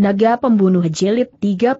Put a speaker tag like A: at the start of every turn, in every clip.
A: Naga Pembunuh Jelit 30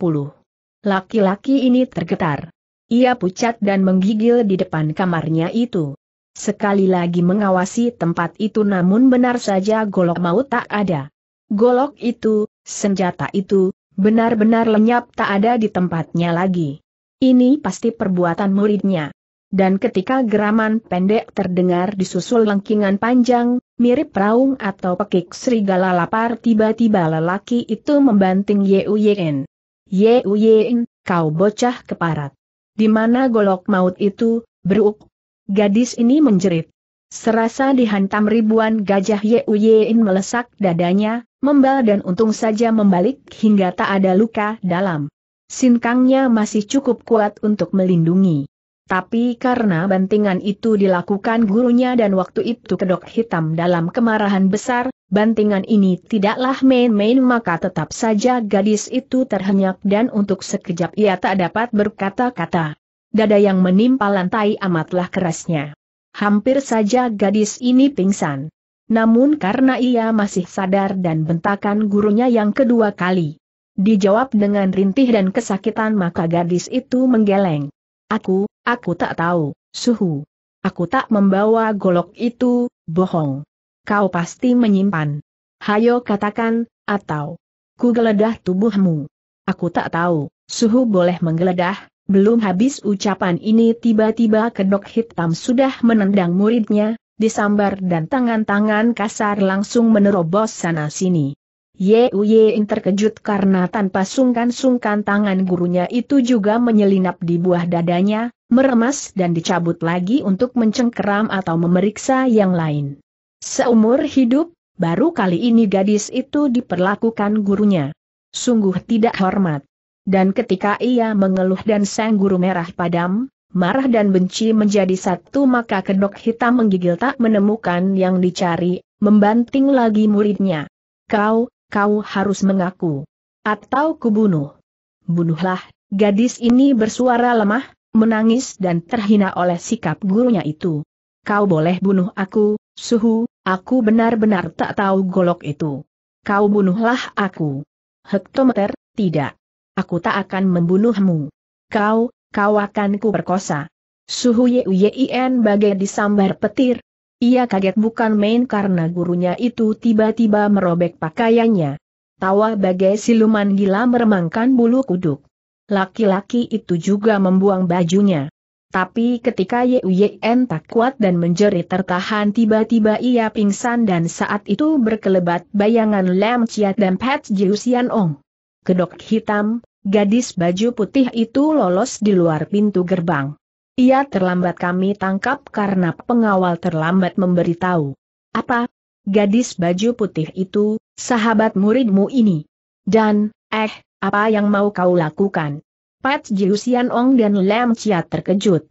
A: Laki-laki ini tergetar. Ia pucat dan menggigil di depan kamarnya itu. Sekali lagi mengawasi tempat itu namun benar saja golok maut tak ada. Golok itu, senjata itu, benar-benar lenyap tak ada di tempatnya lagi. Ini pasti perbuatan muridnya. Dan ketika geraman pendek terdengar disusul lengkingan panjang, mirip raung atau pekik serigala lapar tiba-tiba lelaki itu membanting Yeuyeen. Yeuyeen, kau bocah keparat. Di mana golok maut itu, beruk? Gadis ini menjerit. Serasa dihantam ribuan gajah Yeuyeen melesak dadanya, membal dan untung saja membalik hingga tak ada luka dalam. Sinkangnya masih cukup kuat untuk melindungi. Tapi karena bantingan itu dilakukan gurunya dan waktu itu kedok hitam dalam kemarahan besar, bantingan ini tidaklah main-main maka tetap saja gadis itu terhenyak dan untuk sekejap ia tak dapat berkata-kata. Dada yang menimpa lantai amatlah kerasnya. Hampir saja gadis ini pingsan. Namun karena ia masih sadar dan bentakan gurunya yang kedua kali. Dijawab dengan rintih dan kesakitan maka gadis itu menggeleng. Aku, Aku tak tahu, suhu. Aku tak membawa golok itu, bohong. Kau pasti menyimpan. Hayo katakan, atau ku geledah tubuhmu. Aku tak tahu, suhu boleh menggeledah, belum habis ucapan ini tiba-tiba kedok hitam sudah menendang muridnya, disambar dan tangan-tangan kasar langsung menerobos sana-sini. Ye Uyein terkejut karena tanpa sungkan-sungkan tangan gurunya itu juga menyelinap di buah dadanya, meremas dan dicabut lagi untuk mencengkeram atau memeriksa yang lain. Seumur hidup, baru kali ini gadis itu diperlakukan gurunya. Sungguh tidak hormat. Dan ketika ia mengeluh dan sang guru merah padam, marah dan benci menjadi satu maka kedok hitam menggigil tak menemukan yang dicari, membanting lagi muridnya. Kau, kau harus mengaku. Atau kubunuh. Bunuhlah, gadis ini bersuara lemah, menangis dan terhina oleh sikap gurunya itu. Kau boleh bunuh aku, Suhu, aku benar-benar tak tahu golok itu. Kau bunuhlah aku. Hektometer, tidak. Aku tak akan membunuhmu. Kau, kau akan ku perkosa. Suhu Yuyin bagai disambar petir. Ia kaget bukan main karena gurunya itu tiba-tiba merobek pakaiannya. Tawa bagai siluman gila meremangkan bulu kuduk laki-laki itu juga membuang bajunya. Tapi ketika Yuyen tak kuat dan menjerit tertahan tiba-tiba ia pingsan dan saat itu berkelebat bayangan Lam Chiat dan Pat Jiusian Ong. Kedok hitam, gadis baju putih itu lolos di luar pintu gerbang. Ia terlambat kami tangkap karena pengawal terlambat memberitahu. Apa? Gadis baju putih itu, sahabat muridmu ini. Dan, eh, apa yang mau kau lakukan? Pat Jiusian Ong dan Lam Chia terkejut.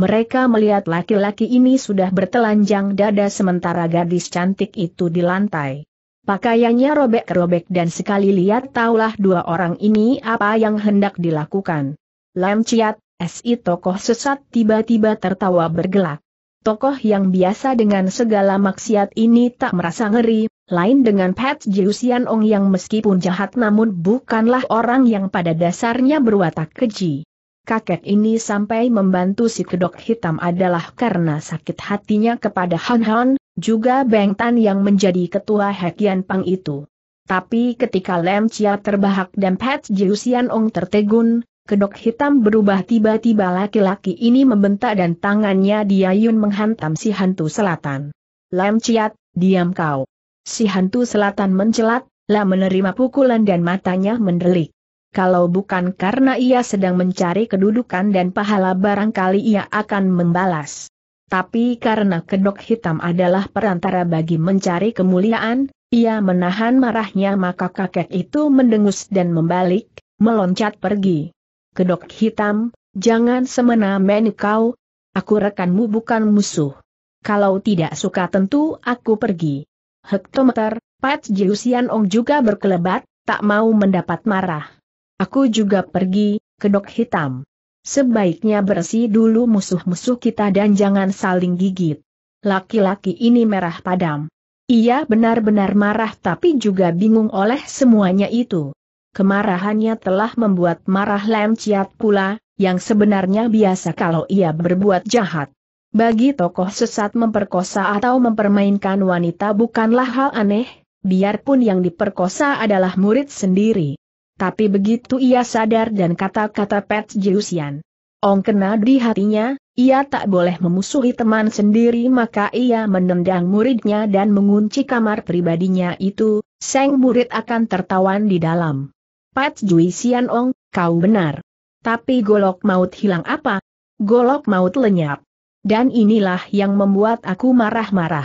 A: Mereka melihat laki-laki ini sudah bertelanjang dada sementara gadis cantik itu di lantai. Pakaiannya robek-robek dan sekali lihat taulah dua orang ini apa yang hendak dilakukan. Lam Chiat, SI tokoh sesat tiba-tiba tertawa bergelak. Tokoh yang biasa dengan segala maksiat ini tak merasa ngeri lain dengan Pat Jiusian Ong yang meskipun jahat namun bukanlah orang yang pada dasarnya berwatak keji. Kakek ini sampai membantu si kedok hitam adalah karena sakit hatinya kepada Han Han, juga Beng Tan yang menjadi ketua Hakian Pang itu. Tapi ketika Lem Chia terbahak dan Pat Jiusian Ong tertegun, kedok hitam berubah tiba-tiba laki-laki ini membentak dan tangannya diayun menghantam si hantu selatan. Lem Chiat, diam kau. Si hantu selatan mencelat, lah menerima pukulan dan matanya mendelik. Kalau bukan karena ia sedang mencari kedudukan dan pahala barangkali ia akan membalas. Tapi karena kedok hitam adalah perantara bagi mencari kemuliaan, ia menahan marahnya maka kakek itu mendengus dan membalik, meloncat pergi. Kedok hitam, jangan semena-mena kau, aku rekanmu bukan musuh. Kalau tidak suka tentu aku pergi hektometer, Pat Jiusian Ong juga berkelebat, tak mau mendapat marah. Aku juga pergi, kedok hitam. Sebaiknya bersih dulu musuh-musuh kita dan jangan saling gigit. Laki-laki ini merah padam. Ia benar-benar marah tapi juga bingung oleh semuanya itu. Kemarahannya telah membuat marah Lem Ciat pula, yang sebenarnya biasa kalau ia berbuat jahat. Bagi tokoh sesat memperkosa atau mempermainkan wanita bukanlah hal aneh, biarpun yang diperkosa adalah murid sendiri. Tapi begitu ia sadar dan kata-kata Pat Jiusian Ong kena di hatinya, ia tak boleh memusuhi teman sendiri maka ia menendang muridnya dan mengunci kamar pribadinya itu, Seng murid akan tertawan di dalam. Pat Juisian Ong, kau benar. Tapi golok maut hilang apa? Golok maut lenyap. Dan inilah yang membuat aku marah-marah.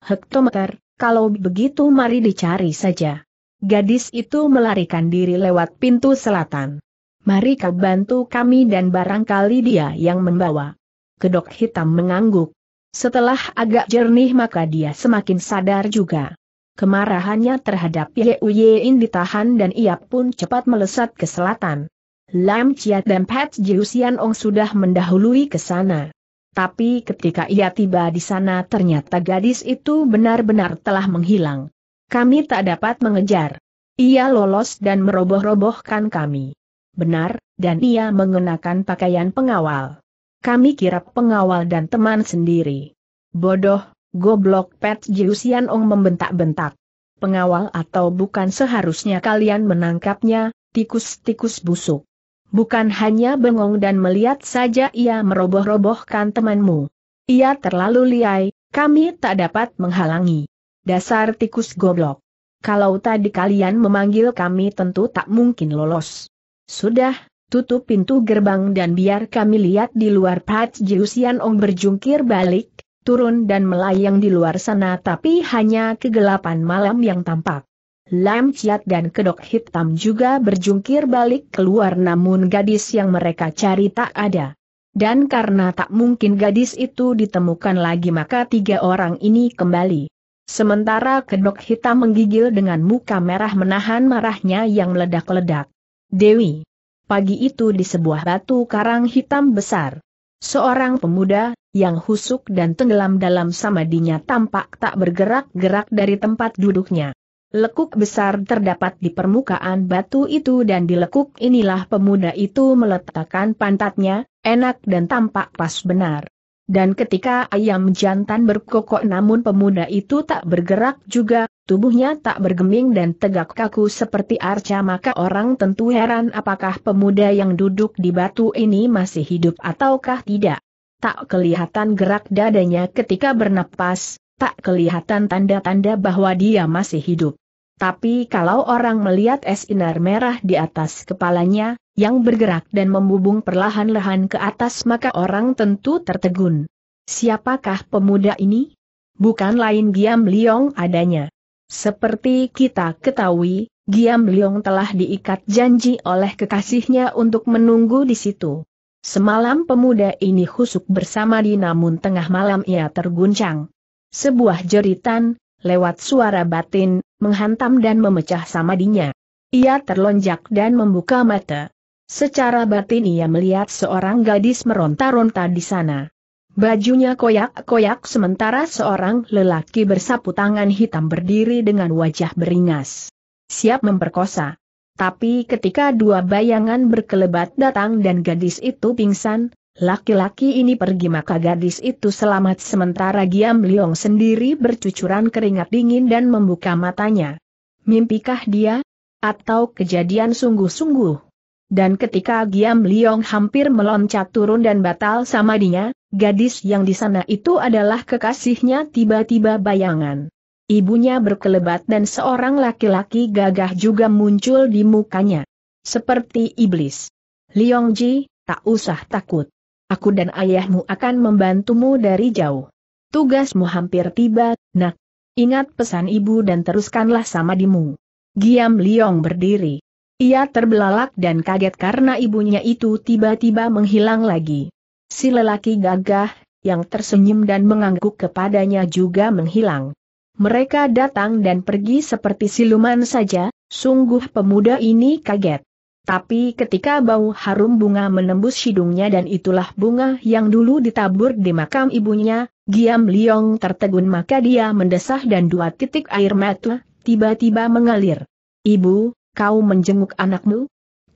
A: Hektometer, kalau begitu mari dicari saja. Gadis itu melarikan diri lewat pintu selatan. Mari kau bantu kami dan barangkali dia yang membawa. Kedok hitam mengangguk. Setelah agak jernih maka dia semakin sadar juga. Kemarahannya terhadap Ye Uyein ditahan dan ia pun cepat melesat ke selatan. Lam Chiat dan Pat Jiusian Ong sudah mendahului ke sana. Tapi ketika ia tiba di sana ternyata gadis itu benar-benar telah menghilang. Kami tak dapat mengejar. Ia lolos dan meroboh-robohkan kami. Benar, dan ia mengenakan pakaian pengawal. Kami kira pengawal dan teman sendiri. Bodoh, goblok Pet Jiusian Ong membentak-bentak. Pengawal atau bukan seharusnya kalian menangkapnya, tikus-tikus busuk. Bukan hanya bengong dan melihat saja ia meroboh-robohkan temanmu. Ia terlalu liai, kami tak dapat menghalangi. Dasar tikus goblok. Kalau tadi kalian memanggil kami tentu tak mungkin lolos. Sudah, tutup pintu gerbang dan biar kami lihat di luar Pat Jiusian Ong berjungkir balik, turun dan melayang di luar sana tapi hanya kegelapan malam yang tampak. Lam Chiat dan kedok hitam juga berjungkir balik keluar namun gadis yang mereka cari tak ada. Dan karena tak mungkin gadis itu ditemukan lagi maka tiga orang ini kembali. Sementara kedok hitam menggigil dengan muka merah menahan marahnya yang meledak-ledak. Dewi. Pagi itu di sebuah batu karang hitam besar. Seorang pemuda, yang husuk dan tenggelam dalam samadinya tampak tak bergerak-gerak dari tempat duduknya. Lekuk besar terdapat di permukaan batu itu dan di lekuk inilah pemuda itu meletakkan pantatnya, enak dan tampak pas benar. Dan ketika ayam jantan berkokok namun pemuda itu tak bergerak juga, tubuhnya tak bergeming dan tegak kaku seperti arca maka orang tentu heran apakah pemuda yang duduk di batu ini masih hidup ataukah tidak. Tak kelihatan gerak dadanya ketika bernapas, tak kelihatan tanda-tanda bahwa dia masih hidup. Tapi kalau orang melihat es inar merah di atas kepalanya, yang bergerak dan membubung perlahan-lahan ke atas maka orang tentu tertegun. Siapakah pemuda ini? Bukan lain Giam Liong adanya. Seperti kita ketahui, Giam Liong telah diikat janji oleh kekasihnya untuk menunggu di situ. Semalam pemuda ini husuk bersama di namun tengah malam ia terguncang. Sebuah jeritan, lewat suara batin, menghantam dan memecah samadinya. Ia terlonjak dan membuka mata. Secara batin ia melihat seorang gadis meronta-ronta di sana. Bajunya koyak-koyak sementara seorang lelaki bersapu tangan hitam berdiri dengan wajah beringas. Siap memperkosa. Tapi ketika dua bayangan berkelebat datang dan gadis itu pingsan, Laki-laki ini pergi maka gadis itu selamat sementara Giam Liong sendiri bercucuran keringat dingin dan membuka matanya. Mimpikah dia? Atau kejadian sungguh-sungguh? Dan ketika Giam Liong hampir meloncat turun dan batal sama dia, gadis yang di sana itu adalah kekasihnya tiba-tiba bayangan. Ibunya berkelebat dan seorang laki-laki gagah juga muncul di mukanya. Seperti iblis. Liong Ji, tak usah takut aku dan ayahmu akan membantumu dari jauh. Tugasmu hampir tiba, nak. Ingat pesan ibu dan teruskanlah sama dimu. Giam Liong berdiri. Ia terbelalak dan kaget karena ibunya itu tiba-tiba menghilang lagi. Si lelaki gagah, yang tersenyum dan mengangguk kepadanya juga menghilang. Mereka datang dan pergi seperti siluman saja, sungguh pemuda ini kaget. Tapi ketika bau harum bunga menembus hidungnya dan itulah bunga yang dulu ditabur di makam ibunya, Giam Liong tertegun maka dia mendesah dan dua titik air mata tiba-tiba mengalir. Ibu, kau menjenguk anakmu?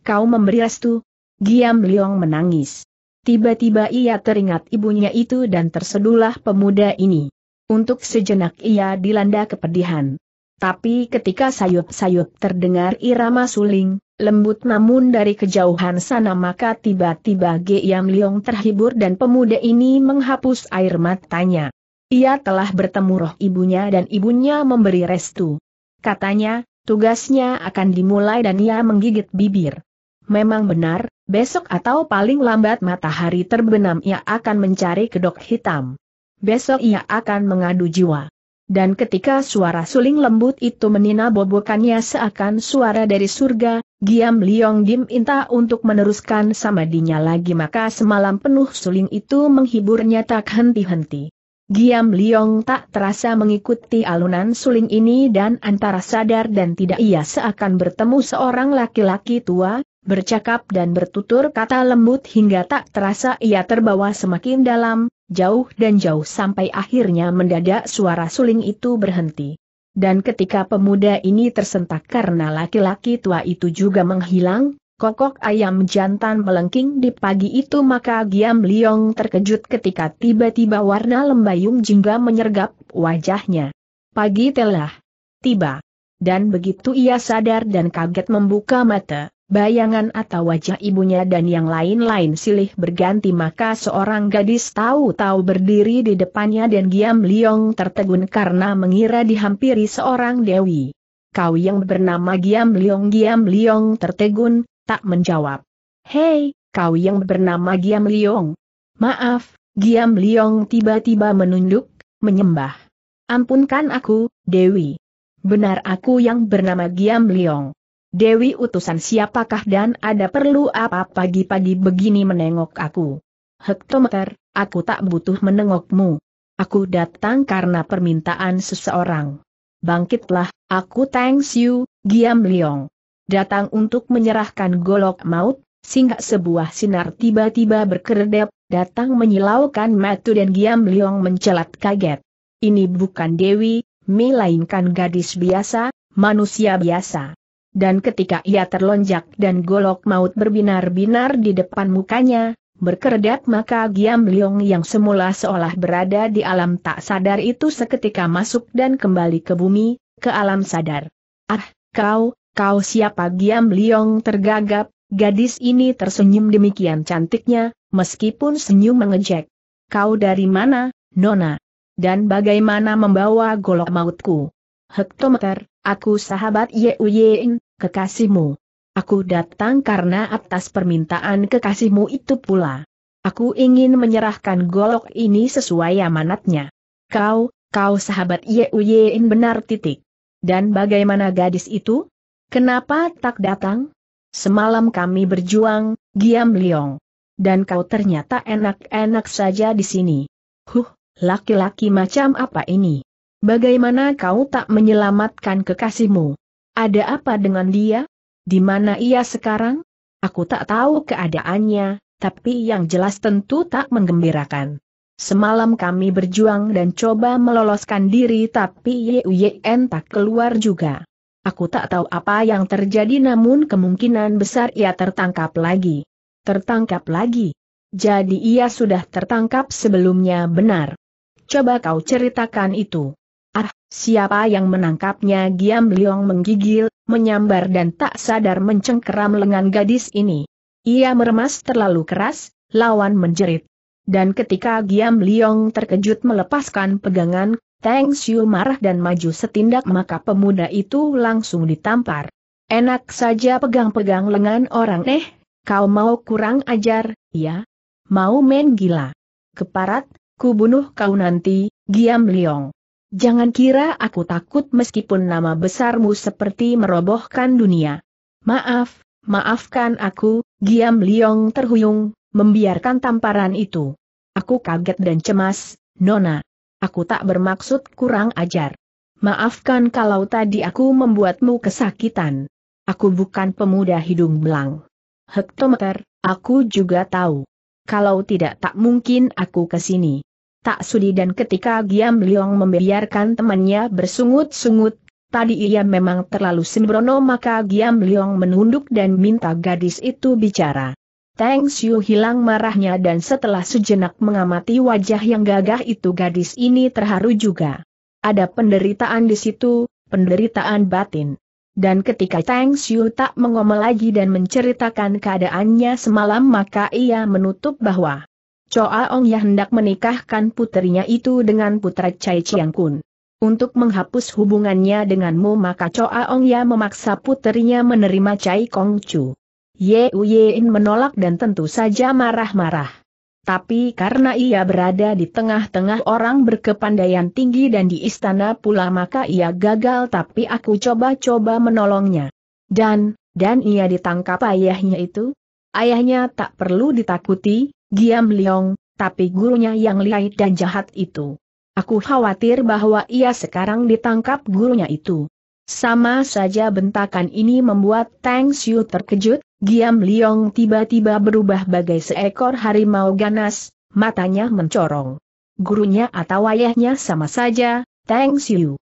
A: Kau memberi restu? Giam Liong menangis. Tiba-tiba ia teringat ibunya itu dan tersedulah pemuda ini. Untuk sejenak ia dilanda kepedihan. Tapi ketika sayup-sayup terdengar irama suling, lembut namun dari kejauhan sana maka tiba-tiba Ge Giam Liong terhibur dan pemuda ini menghapus air matanya. Ia telah bertemu roh ibunya dan ibunya memberi restu. Katanya, tugasnya akan dimulai dan ia menggigit bibir. Memang benar, besok atau paling lambat matahari terbenam ia akan mencari kedok hitam. Besok ia akan mengadu jiwa. Dan ketika suara suling lembut itu menina bobokannya seakan suara dari surga, Giam Liong Dim Inta untuk meneruskan samadinya lagi maka semalam penuh suling itu menghiburnya tak henti-henti. Giam Liong tak terasa mengikuti alunan suling ini dan antara sadar dan tidak ia seakan bertemu seorang laki-laki tua, bercakap dan bertutur kata lembut hingga tak terasa ia terbawa semakin dalam, jauh dan jauh sampai akhirnya mendadak suara suling itu berhenti. Dan ketika pemuda ini tersentak karena laki-laki tua itu juga menghilang, kokok ayam jantan melengking di pagi itu maka Giam Liong terkejut ketika tiba-tiba warna lembayung jingga menyergap wajahnya. Pagi telah tiba. Dan begitu ia sadar dan kaget membuka mata, Bayangan atau wajah ibunya dan yang lain-lain silih berganti maka seorang gadis tahu-tahu berdiri di depannya dan Giam Liong tertegun karena mengira dihampiri seorang dewi. Kau yang bernama Giam Liong Giam Liong tertegun, tak menjawab. Hei, kau yang bernama Giam Liong. Maaf, Giam Liong tiba-tiba menunduk, menyembah. Ampunkan aku, Dewi. Benar aku yang bernama Giam Liong. Dewi utusan siapakah dan ada perlu apa pagi-pagi begini menengok aku? Hektometer, aku tak butuh menengokmu. Aku datang karena permintaan seseorang. Bangkitlah, aku thanks you, Giam Liong. Datang untuk menyerahkan golok maut, sehingga sebuah sinar tiba-tiba berkeredap, datang menyilaukan Matu dan Giam Liong mencelat kaget. Ini bukan Dewi, melainkan gadis biasa, manusia biasa dan ketika ia terlonjak dan golok maut berbinar-binar di depan mukanya, berkeredap maka Giam Liong yang semula seolah berada di alam tak sadar itu seketika masuk dan kembali ke bumi, ke alam sadar. Ah, kau, kau siapa Giam Liong tergagap, gadis ini tersenyum demikian cantiknya, meskipun senyum mengejek. Kau dari mana, Nona? Dan bagaimana membawa golok mautku? Hektometer, Aku sahabat Ye Uying, kekasihmu. Aku datang karena atas permintaan kekasihmu itu pula. Aku ingin menyerahkan golok ini sesuai amanatnya. Kau, kau sahabat Ye Uying benar titik. Dan bagaimana gadis itu? Kenapa tak datang? Semalam kami berjuang, Giam Liong. Dan kau ternyata enak-enak saja di sini. Huh, laki-laki macam apa ini? Bagaimana kau tak menyelamatkan kekasihmu? Ada apa dengan dia? Di mana ia sekarang? Aku tak tahu keadaannya, tapi yang jelas tentu tak menggembirakan. Semalam kami berjuang dan coba meloloskan diri tapi YUYN tak keluar juga. Aku tak tahu apa yang terjadi namun kemungkinan besar ia tertangkap lagi. Tertangkap lagi? Jadi ia sudah tertangkap sebelumnya benar. Coba kau ceritakan itu. Ah, siapa yang menangkapnya? Giam Liong menggigil, menyambar dan tak sadar mencengkeram lengan gadis ini. Ia meremas terlalu keras, lawan menjerit. Dan ketika Giam Liong terkejut melepaskan pegangan, Tang Xiu marah dan maju setindak maka pemuda itu langsung ditampar. Enak saja pegang-pegang lengan orang eh, kau mau kurang ajar, ya? Mau main gila? Keparat, ku bunuh kau nanti, Giam Liong. Jangan kira aku takut meskipun nama besarmu seperti merobohkan dunia. Maaf, maafkan aku, Giam Liong terhuyung, membiarkan tamparan itu. Aku kaget dan cemas, Nona. Aku tak bermaksud kurang ajar. Maafkan kalau tadi aku membuatmu kesakitan. Aku bukan pemuda hidung belang. Hektometer, aku juga tahu. Kalau tidak tak mungkin aku kesini tak sudi dan ketika Giam Liong membiarkan temannya bersungut-sungut, tadi ia memang terlalu sembrono maka Giam Liong menunduk dan minta gadis itu bicara. Tang Xiu hilang marahnya dan setelah sejenak mengamati wajah yang gagah itu gadis ini terharu juga. Ada penderitaan di situ, penderitaan batin. Dan ketika Tang Xiu tak mengomel lagi dan menceritakan keadaannya semalam maka ia menutup bahwa Choa Ong Ya hendak menikahkan putrinya itu dengan putra Cai Chiang Kun. Untuk menghapus hubungannya denganmu maka Choa Ong Ya memaksa putrinya menerima Cai Kong Chu. Ye Uyein menolak dan tentu saja marah-marah. Tapi karena ia berada di tengah-tengah orang berkepandaian tinggi dan di istana pula maka ia gagal tapi aku coba-coba menolongnya. Dan, dan ia ditangkap ayahnya itu? Ayahnya tak perlu ditakuti, Giam Liong, tapi gurunya yang lihai dan jahat itu. Aku khawatir bahwa ia sekarang ditangkap gurunya itu. Sama saja bentakan ini membuat Tang Xiu terkejut, Giam Liong tiba-tiba berubah bagai seekor harimau ganas, matanya mencorong. Gurunya atau ayahnya sama saja, Tang Xiu.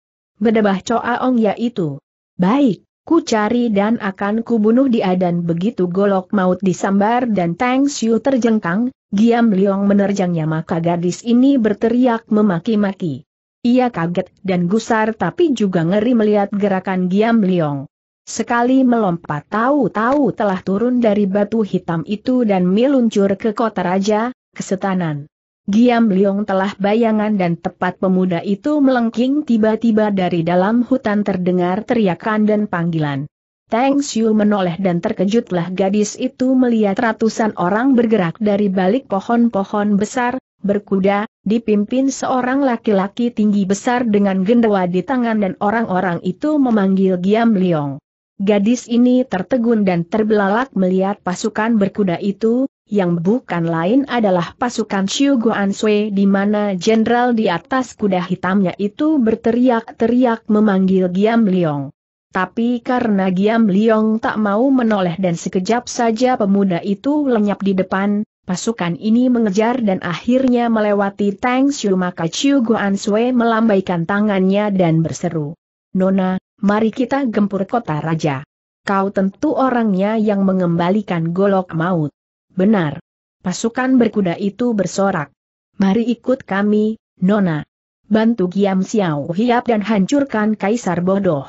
A: Bedebah Choa Ong yaitu. Baik, Ku cari dan akan kubunuh dia dan begitu golok maut disambar dan Tang Xiu terjengkang, Giam Liong menerjangnya maka gadis ini berteriak memaki-maki. Ia kaget dan gusar tapi juga ngeri melihat gerakan Giam Liong. Sekali melompat tahu-tahu telah turun dari batu hitam itu dan meluncur ke kota raja, kesetanan. Giam Liong telah bayangan dan tepat pemuda itu melengking tiba-tiba dari dalam hutan terdengar teriakan dan panggilan. Teng Xiu menoleh dan terkejutlah gadis itu melihat ratusan orang bergerak dari balik pohon-pohon besar, berkuda, dipimpin seorang laki-laki tinggi besar dengan gendewa di tangan dan orang-orang itu memanggil Giam Liong. Gadis ini tertegun dan terbelalak melihat pasukan berkuda itu, yang bukan lain adalah pasukan Xiu Guan Sui di mana jenderal di atas kuda hitamnya itu berteriak-teriak memanggil Giam Liong. Tapi karena Giam Liong tak mau menoleh dan sekejap saja pemuda itu lenyap di depan, pasukan ini mengejar dan akhirnya melewati Tang Xiu maka Xiu Guan Sui melambaikan tangannya dan berseru. Nona, mari kita gempur kota raja. Kau tentu orangnya yang mengembalikan golok maut. Benar. Pasukan berkuda itu bersorak. Mari ikut kami, Nona. Bantu Giam Xiao Hiap dan hancurkan Kaisar Bodoh.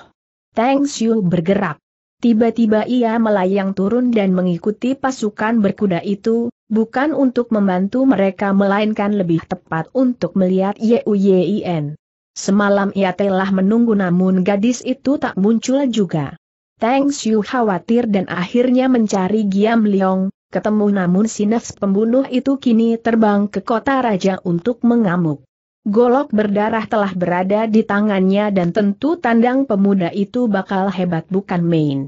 A: Tang Xiu bergerak. Tiba-tiba ia melayang turun dan mengikuti pasukan berkuda itu, bukan untuk membantu mereka melainkan lebih tepat untuk melihat Yuyin. Semalam ia telah menunggu namun gadis itu tak muncul juga. Tang Xiu khawatir dan akhirnya mencari Giam Liong, ketemu namun si nafs pembunuh itu kini terbang ke kota raja untuk mengamuk. Golok berdarah telah berada di tangannya dan tentu tandang pemuda itu bakal hebat bukan main.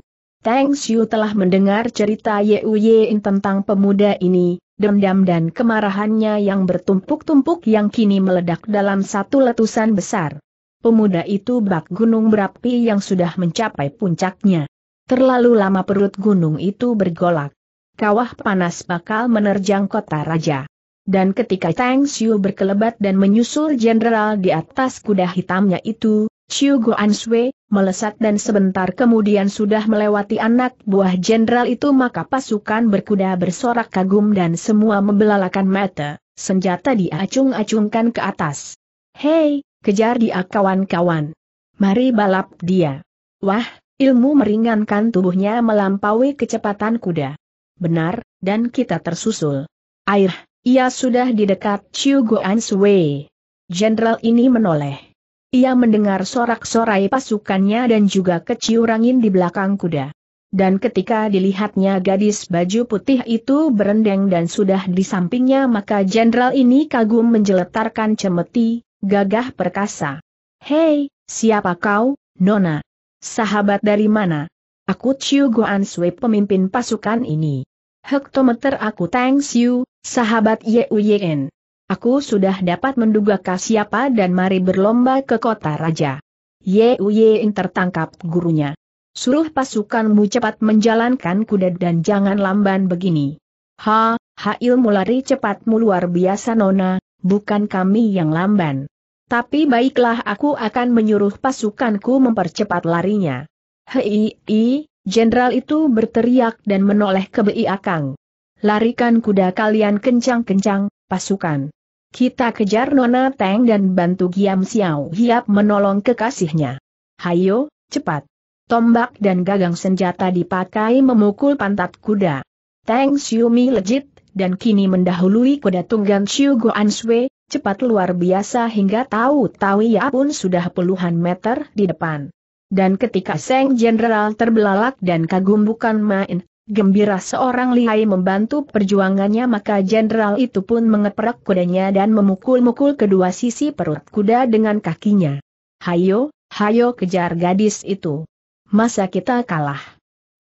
A: Tang Xiu telah mendengar cerita Ye Uyein tentang pemuda ini, dendam dan kemarahannya yang bertumpuk-tumpuk yang kini meledak dalam satu letusan besar. Pemuda itu bak gunung berapi yang sudah mencapai puncaknya. Terlalu lama perut gunung itu bergolak kawah panas bakal menerjang kota raja. Dan ketika Tang Xiu berkelebat dan menyusul jenderal di atas kuda hitamnya itu, Xiu Guan Sui, melesat dan sebentar kemudian sudah melewati anak buah jenderal itu maka pasukan berkuda bersorak kagum dan semua membelalakan mata, senjata diacung-acungkan ke atas. Hei, kejar dia kawan-kawan. Mari balap dia. Wah, ilmu meringankan tubuhnya melampaui kecepatan kuda benar, dan kita tersusul. Air, ia sudah di dekat Chiu Goan Sui. Jenderal ini menoleh. Ia mendengar sorak-sorai pasukannya dan juga keciurangin di belakang kuda. Dan ketika dilihatnya gadis baju putih itu berendeng dan sudah di sampingnya maka jenderal ini kagum menjeletarkan cemeti, gagah perkasa. Hei, siapa kau, Nona? Sahabat dari mana? Aku Chiu Guan Sui pemimpin pasukan ini. Hektometer aku Tang Xiu, sahabat Ye Uyen. Aku sudah dapat menduga kah siapa dan mari berlomba ke kota raja. Ye Uyen tertangkap gurunya. Suruh pasukanmu cepat menjalankan kuda dan jangan lamban begini. Ha, ha ilmu lari cepatmu luar biasa nona, bukan kami yang lamban. Tapi baiklah aku akan menyuruh pasukanku mempercepat larinya. Hei, jenderal itu berteriak dan menoleh ke Bei Akang. Larikan kuda kalian kencang-kencang, pasukan. Kita kejar Nona Teng dan bantu Giam Xiao Hiap menolong kekasihnya. Hayo, cepat. Tombak dan gagang senjata dipakai memukul pantat kuda. Teng Xiumi legit, dan kini mendahului kuda tunggang Xiu Guan Sui, cepat luar biasa hingga tahu-tahu ia pun sudah puluhan meter di depan. Dan ketika Seng Jenderal terbelalak dan kagum bukan main, gembira seorang lihai membantu perjuangannya maka jenderal itu pun mengeprak kudanya dan memukul-mukul kedua sisi perut kuda dengan kakinya. Hayo, hayo kejar gadis itu. Masa kita kalah?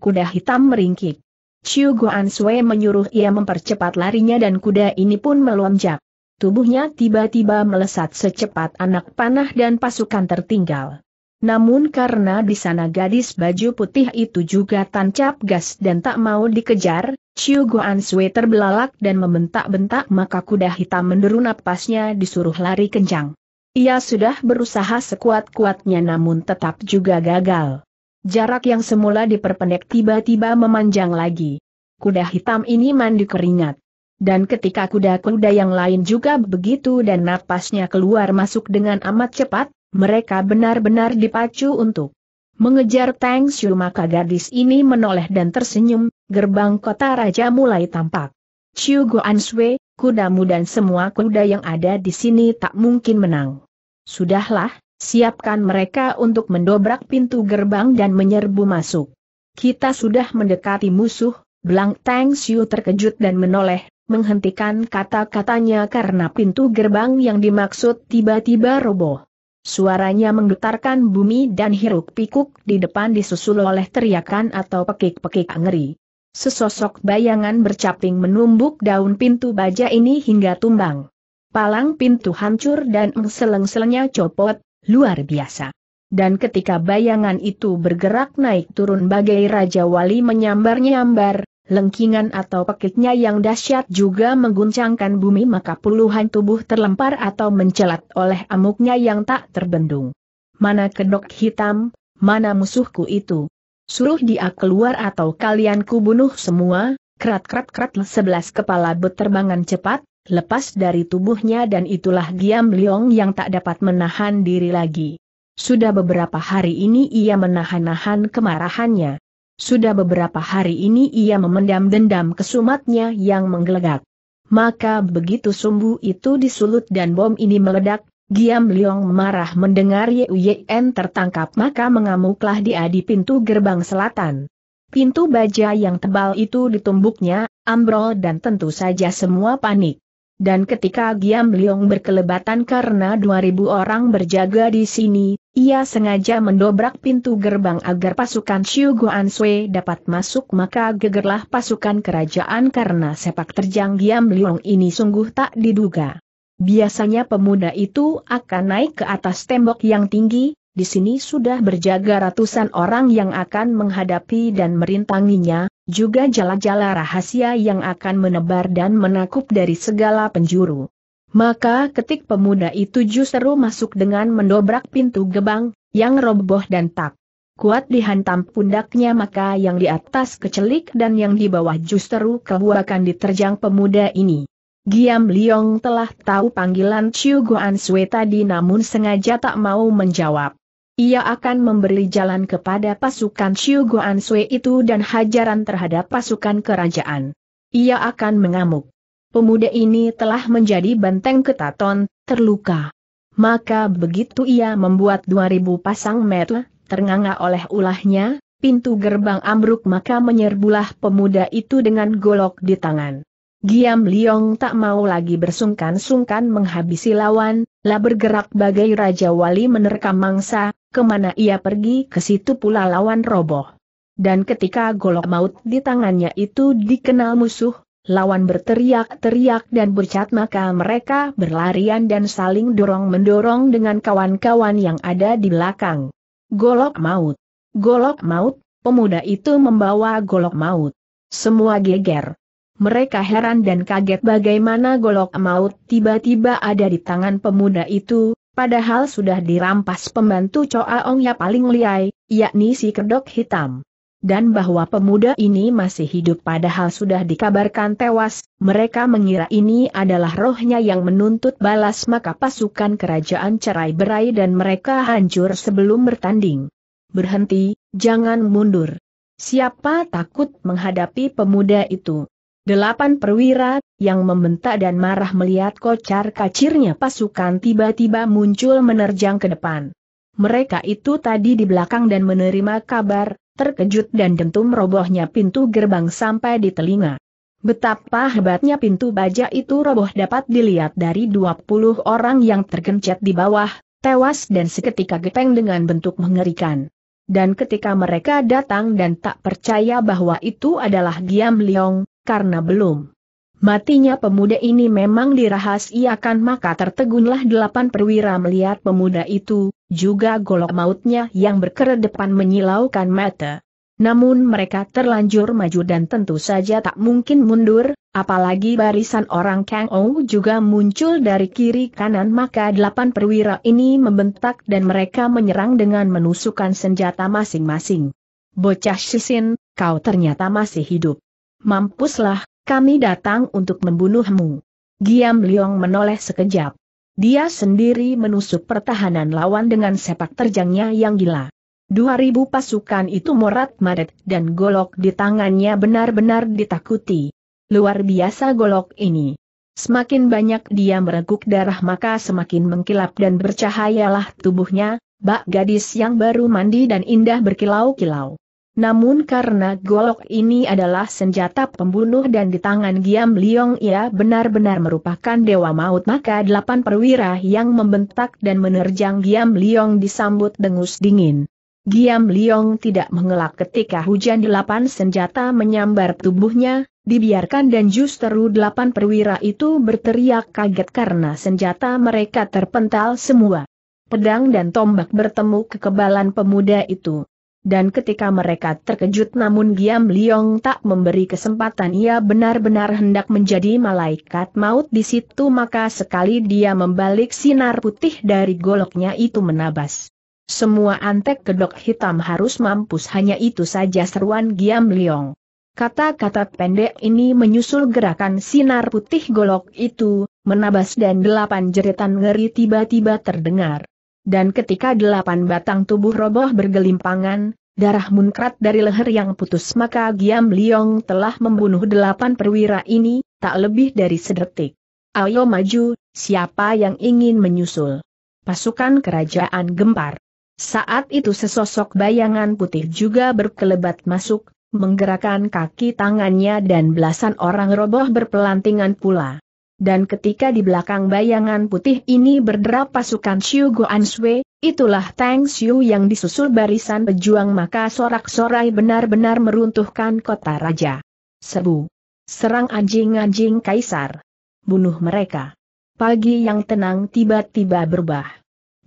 A: Kuda hitam meringkik. Chiu Guan Sui menyuruh ia mempercepat larinya dan kuda ini pun melonjak. Tubuhnya tiba-tiba melesat secepat anak panah dan pasukan tertinggal. Namun karena di sana gadis baju putih itu juga tancap gas dan tak mau dikejar, Chiu Guan Sui terbelalak dan membentak-bentak maka kuda hitam menderu napasnya disuruh lari kencang. Ia sudah berusaha sekuat-kuatnya namun tetap juga gagal. Jarak yang semula diperpendek tiba-tiba memanjang lagi. Kuda hitam ini mandi keringat. Dan ketika kuda-kuda yang lain juga begitu dan napasnya keluar masuk dengan amat cepat, mereka benar-benar dipacu untuk mengejar Tang Xiu maka gadis ini menoleh dan tersenyum, gerbang kota raja mulai tampak. Chiu Guan Sui, kudamu dan semua kuda yang ada di sini tak mungkin menang. Sudahlah, siapkan mereka untuk mendobrak pintu gerbang dan menyerbu masuk. Kita sudah mendekati musuh, Blank Tang Xiu terkejut dan menoleh, menghentikan kata-katanya karena pintu gerbang yang dimaksud tiba-tiba roboh. Suaranya menggetarkan bumi dan hiruk pikuk di depan disusul oleh teriakan atau pekik-pekik ngeri. Sesosok bayangan bercaping menumbuk daun pintu baja ini hingga tumbang. Palang pintu hancur dan mengseleng selengnya copot, luar biasa. Dan ketika bayangan itu bergerak naik turun bagai Raja Wali menyambar-nyambar, lengkingan atau pekiknya yang dahsyat juga mengguncangkan bumi maka puluhan tubuh terlempar atau mencelat oleh amuknya yang tak terbendung. Mana kedok hitam, mana musuhku itu? Suruh dia keluar atau kalian kubunuh semua, Kerat-kerat-kerat sebelas kepala beterbangan cepat, lepas dari tubuhnya dan itulah Giam Leong yang tak dapat menahan diri lagi. Sudah beberapa hari ini ia menahan-nahan kemarahannya. Sudah beberapa hari ini ia memendam dendam kesumatnya yang menggelegak. Maka begitu sumbu itu disulut dan bom ini meledak, Giam Leong marah mendengar Yuyen tertangkap maka mengamuklah dia di pintu gerbang selatan. Pintu baja yang tebal itu ditumbuknya, ambrol dan tentu saja semua panik. Dan ketika Giam Liong berkelebatan karena 2000 orang berjaga di sini, ia sengaja mendobrak pintu gerbang agar pasukan Xiu Guan Sui dapat masuk maka gegerlah pasukan kerajaan karena sepak terjang Giam Liong ini sungguh tak diduga. Biasanya pemuda itu akan naik ke atas tembok yang tinggi, di sini sudah berjaga ratusan orang yang akan menghadapi dan merintanginya, juga jala-jala rahasia yang akan menebar dan menakup dari segala penjuru. Maka ketik pemuda itu justru masuk dengan mendobrak pintu gebang, yang roboh dan tak kuat dihantam pundaknya maka yang di atas kecelik dan yang di bawah justru kebuakan diterjang pemuda ini. Giam Liong telah tahu panggilan Chiu Guan Sui tadi namun sengaja tak mau menjawab. Ia akan memberi jalan kepada pasukan Xiu Guan Sui itu dan hajaran terhadap pasukan kerajaan. Ia akan mengamuk. Pemuda ini telah menjadi benteng ketaton, terluka. Maka begitu ia membuat 2000 pasang mata, ternganga oleh ulahnya, pintu gerbang ambruk maka menyerbulah pemuda itu dengan golok di tangan. Giam Liong tak mau lagi bersungkan-sungkan menghabisi lawan, lah bergerak bagai Raja Wali menerkam mangsa, kemana ia pergi ke situ pula lawan roboh. Dan ketika golok maut di tangannya itu dikenal musuh, lawan berteriak-teriak dan bercat maka mereka berlarian dan saling dorong-mendorong dengan kawan-kawan yang ada di belakang. Golok maut. Golok maut, pemuda itu membawa golok maut. Semua geger. Mereka heran dan kaget bagaimana golok maut tiba-tiba ada di tangan pemuda itu, padahal sudah dirampas pembantu Ong ya paling liai, yakni si kedok hitam. Dan bahwa pemuda ini masih hidup padahal sudah dikabarkan tewas, mereka mengira ini adalah rohnya yang menuntut balas maka pasukan kerajaan cerai berai dan mereka hancur sebelum bertanding. Berhenti, jangan mundur. Siapa takut menghadapi pemuda itu? Delapan perwira, yang membentak dan marah melihat kocar kacirnya pasukan tiba-tiba muncul menerjang ke depan. Mereka itu tadi di belakang dan menerima kabar, terkejut dan dentum robohnya pintu gerbang sampai di telinga. Betapa hebatnya pintu baja itu roboh dapat dilihat dari 20 orang yang tergencet di bawah, tewas dan seketika gepeng dengan bentuk mengerikan. Dan ketika mereka datang dan tak percaya bahwa itu adalah Giam Leong, karena belum. Matinya pemuda ini memang dirahasiakan maka tertegunlah delapan perwira melihat pemuda itu, juga golok mautnya yang berkeredepan menyilaukan mata. Namun mereka terlanjur maju dan tentu saja tak mungkin mundur, apalagi barisan orang Kang Ou juga muncul dari kiri kanan maka delapan perwira ini membentak dan mereka menyerang dengan menusukkan senjata masing-masing. Bocah Sisin, kau ternyata masih hidup mampuslah, kami datang untuk membunuhmu. Giam Liong menoleh sekejap. Dia sendiri menusuk pertahanan lawan dengan sepak terjangnya yang gila. Dua ribu pasukan itu morat-maret dan golok di tangannya benar-benar ditakuti. Luar biasa golok ini. Semakin banyak dia mereguk darah maka semakin mengkilap dan bercahayalah tubuhnya, bak gadis yang baru mandi dan indah berkilau-kilau. Namun karena golok ini adalah senjata pembunuh dan di tangan Giam Liong ia benar-benar merupakan dewa maut maka delapan perwira yang membentak dan menerjang Giam Liong disambut dengus dingin. Giam Liong tidak mengelak ketika hujan delapan senjata menyambar tubuhnya, dibiarkan dan justru delapan perwira itu berteriak kaget karena senjata mereka terpental semua. Pedang dan tombak bertemu kekebalan pemuda itu dan ketika mereka terkejut namun Giam Liong tak memberi kesempatan ia benar-benar hendak menjadi malaikat maut di situ maka sekali dia membalik sinar putih dari goloknya itu menabas. Semua antek kedok hitam harus mampus hanya itu saja seruan Giam Liong. Kata-kata pendek ini menyusul gerakan sinar putih golok itu, menabas dan delapan jeritan ngeri tiba-tiba terdengar dan ketika delapan batang tubuh roboh bergelimpangan, darah munkrat dari leher yang putus maka Giam Liong telah membunuh delapan perwira ini, tak lebih dari sedetik. Ayo maju, siapa yang ingin menyusul? Pasukan kerajaan gempar. Saat itu sesosok bayangan putih juga berkelebat masuk, menggerakkan kaki tangannya dan belasan orang roboh berpelantingan pula dan ketika di belakang bayangan putih ini berderap pasukan Xiu Guan Sui, itulah Tang Xiu yang disusul barisan pejuang maka sorak-sorai benar-benar meruntuhkan kota raja. Sebu. Serang anjing-anjing kaisar. Bunuh mereka. Pagi yang tenang tiba-tiba berubah.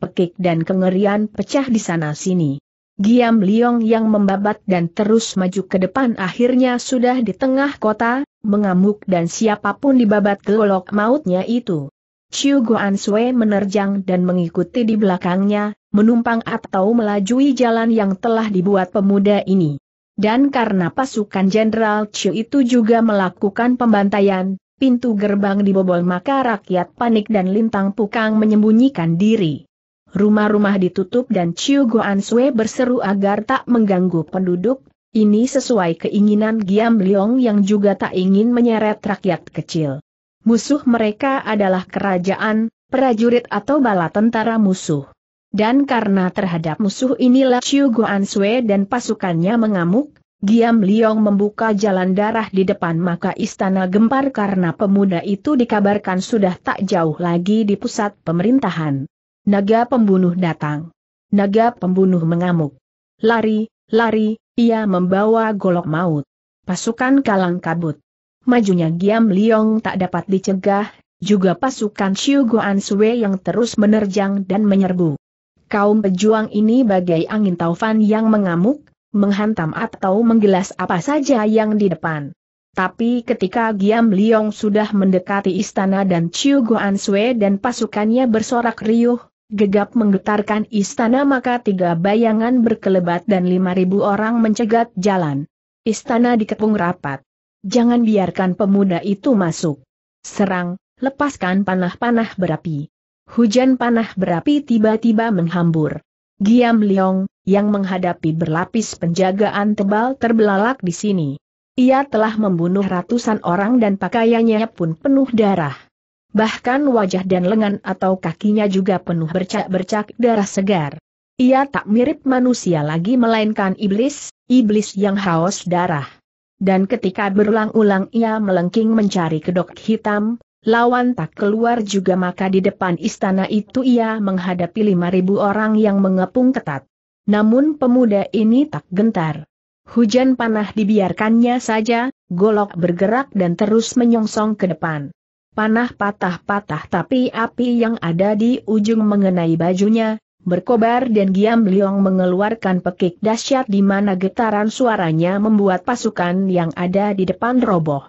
A: Pekik dan kengerian pecah di sana-sini. Giam Liong yang membabat dan terus maju ke depan akhirnya sudah di tengah kota, mengamuk dan siapapun dibabat golok mautnya itu. Chiu Guan Sui menerjang dan mengikuti di belakangnya, menumpang atau melajui jalan yang telah dibuat pemuda ini. Dan karena pasukan Jenderal Chiu itu juga melakukan pembantaian, pintu gerbang dibobol maka rakyat panik dan lintang pukang menyembunyikan diri rumah-rumah ditutup dan Chiu Goan Sui berseru agar tak mengganggu penduduk, ini sesuai keinginan Giam Leong yang juga tak ingin menyeret rakyat kecil. Musuh mereka adalah kerajaan, prajurit atau bala tentara musuh. Dan karena terhadap musuh inilah Chiu Goan Sui dan pasukannya mengamuk, Giam Leong membuka jalan darah di depan maka istana gempar karena pemuda itu dikabarkan sudah tak jauh lagi di pusat pemerintahan. Naga pembunuh datang. Naga pembunuh mengamuk. Lari, lari, ia membawa golok maut. Pasukan kalang kabut. Majunya Giam Liong tak dapat dicegah, juga pasukan Xiu Guan Sui yang terus menerjang dan menyerbu. Kaum pejuang ini bagai angin taufan yang mengamuk, menghantam atau menggelas apa saja yang di depan. Tapi ketika Giam Liong sudah mendekati istana dan Chiu Guan Sui dan pasukannya bersorak riuh, Gegap menggetarkan istana maka tiga bayangan berkelebat dan lima ribu orang mencegat jalan. Istana dikepung rapat. Jangan biarkan pemuda itu masuk. Serang, lepaskan panah-panah berapi. Hujan panah berapi tiba-tiba menghambur. Giam Leong, yang menghadapi berlapis penjagaan tebal terbelalak di sini. Ia telah membunuh ratusan orang dan pakaiannya pun penuh darah. Bahkan wajah dan lengan atau kakinya juga penuh bercak-bercak darah segar. Ia tak mirip manusia lagi melainkan iblis, iblis yang haus darah. Dan ketika berulang-ulang ia melengking mencari kedok hitam, lawan tak keluar juga maka di depan istana itu ia menghadapi 5.000 orang yang mengepung ketat. Namun pemuda ini tak gentar. Hujan panah dibiarkannya saja, golok bergerak dan terus menyongsong ke depan panah patah-patah tapi api yang ada di ujung mengenai bajunya, berkobar dan Giam Liong mengeluarkan pekik dahsyat di mana getaran suaranya membuat pasukan yang ada di depan roboh.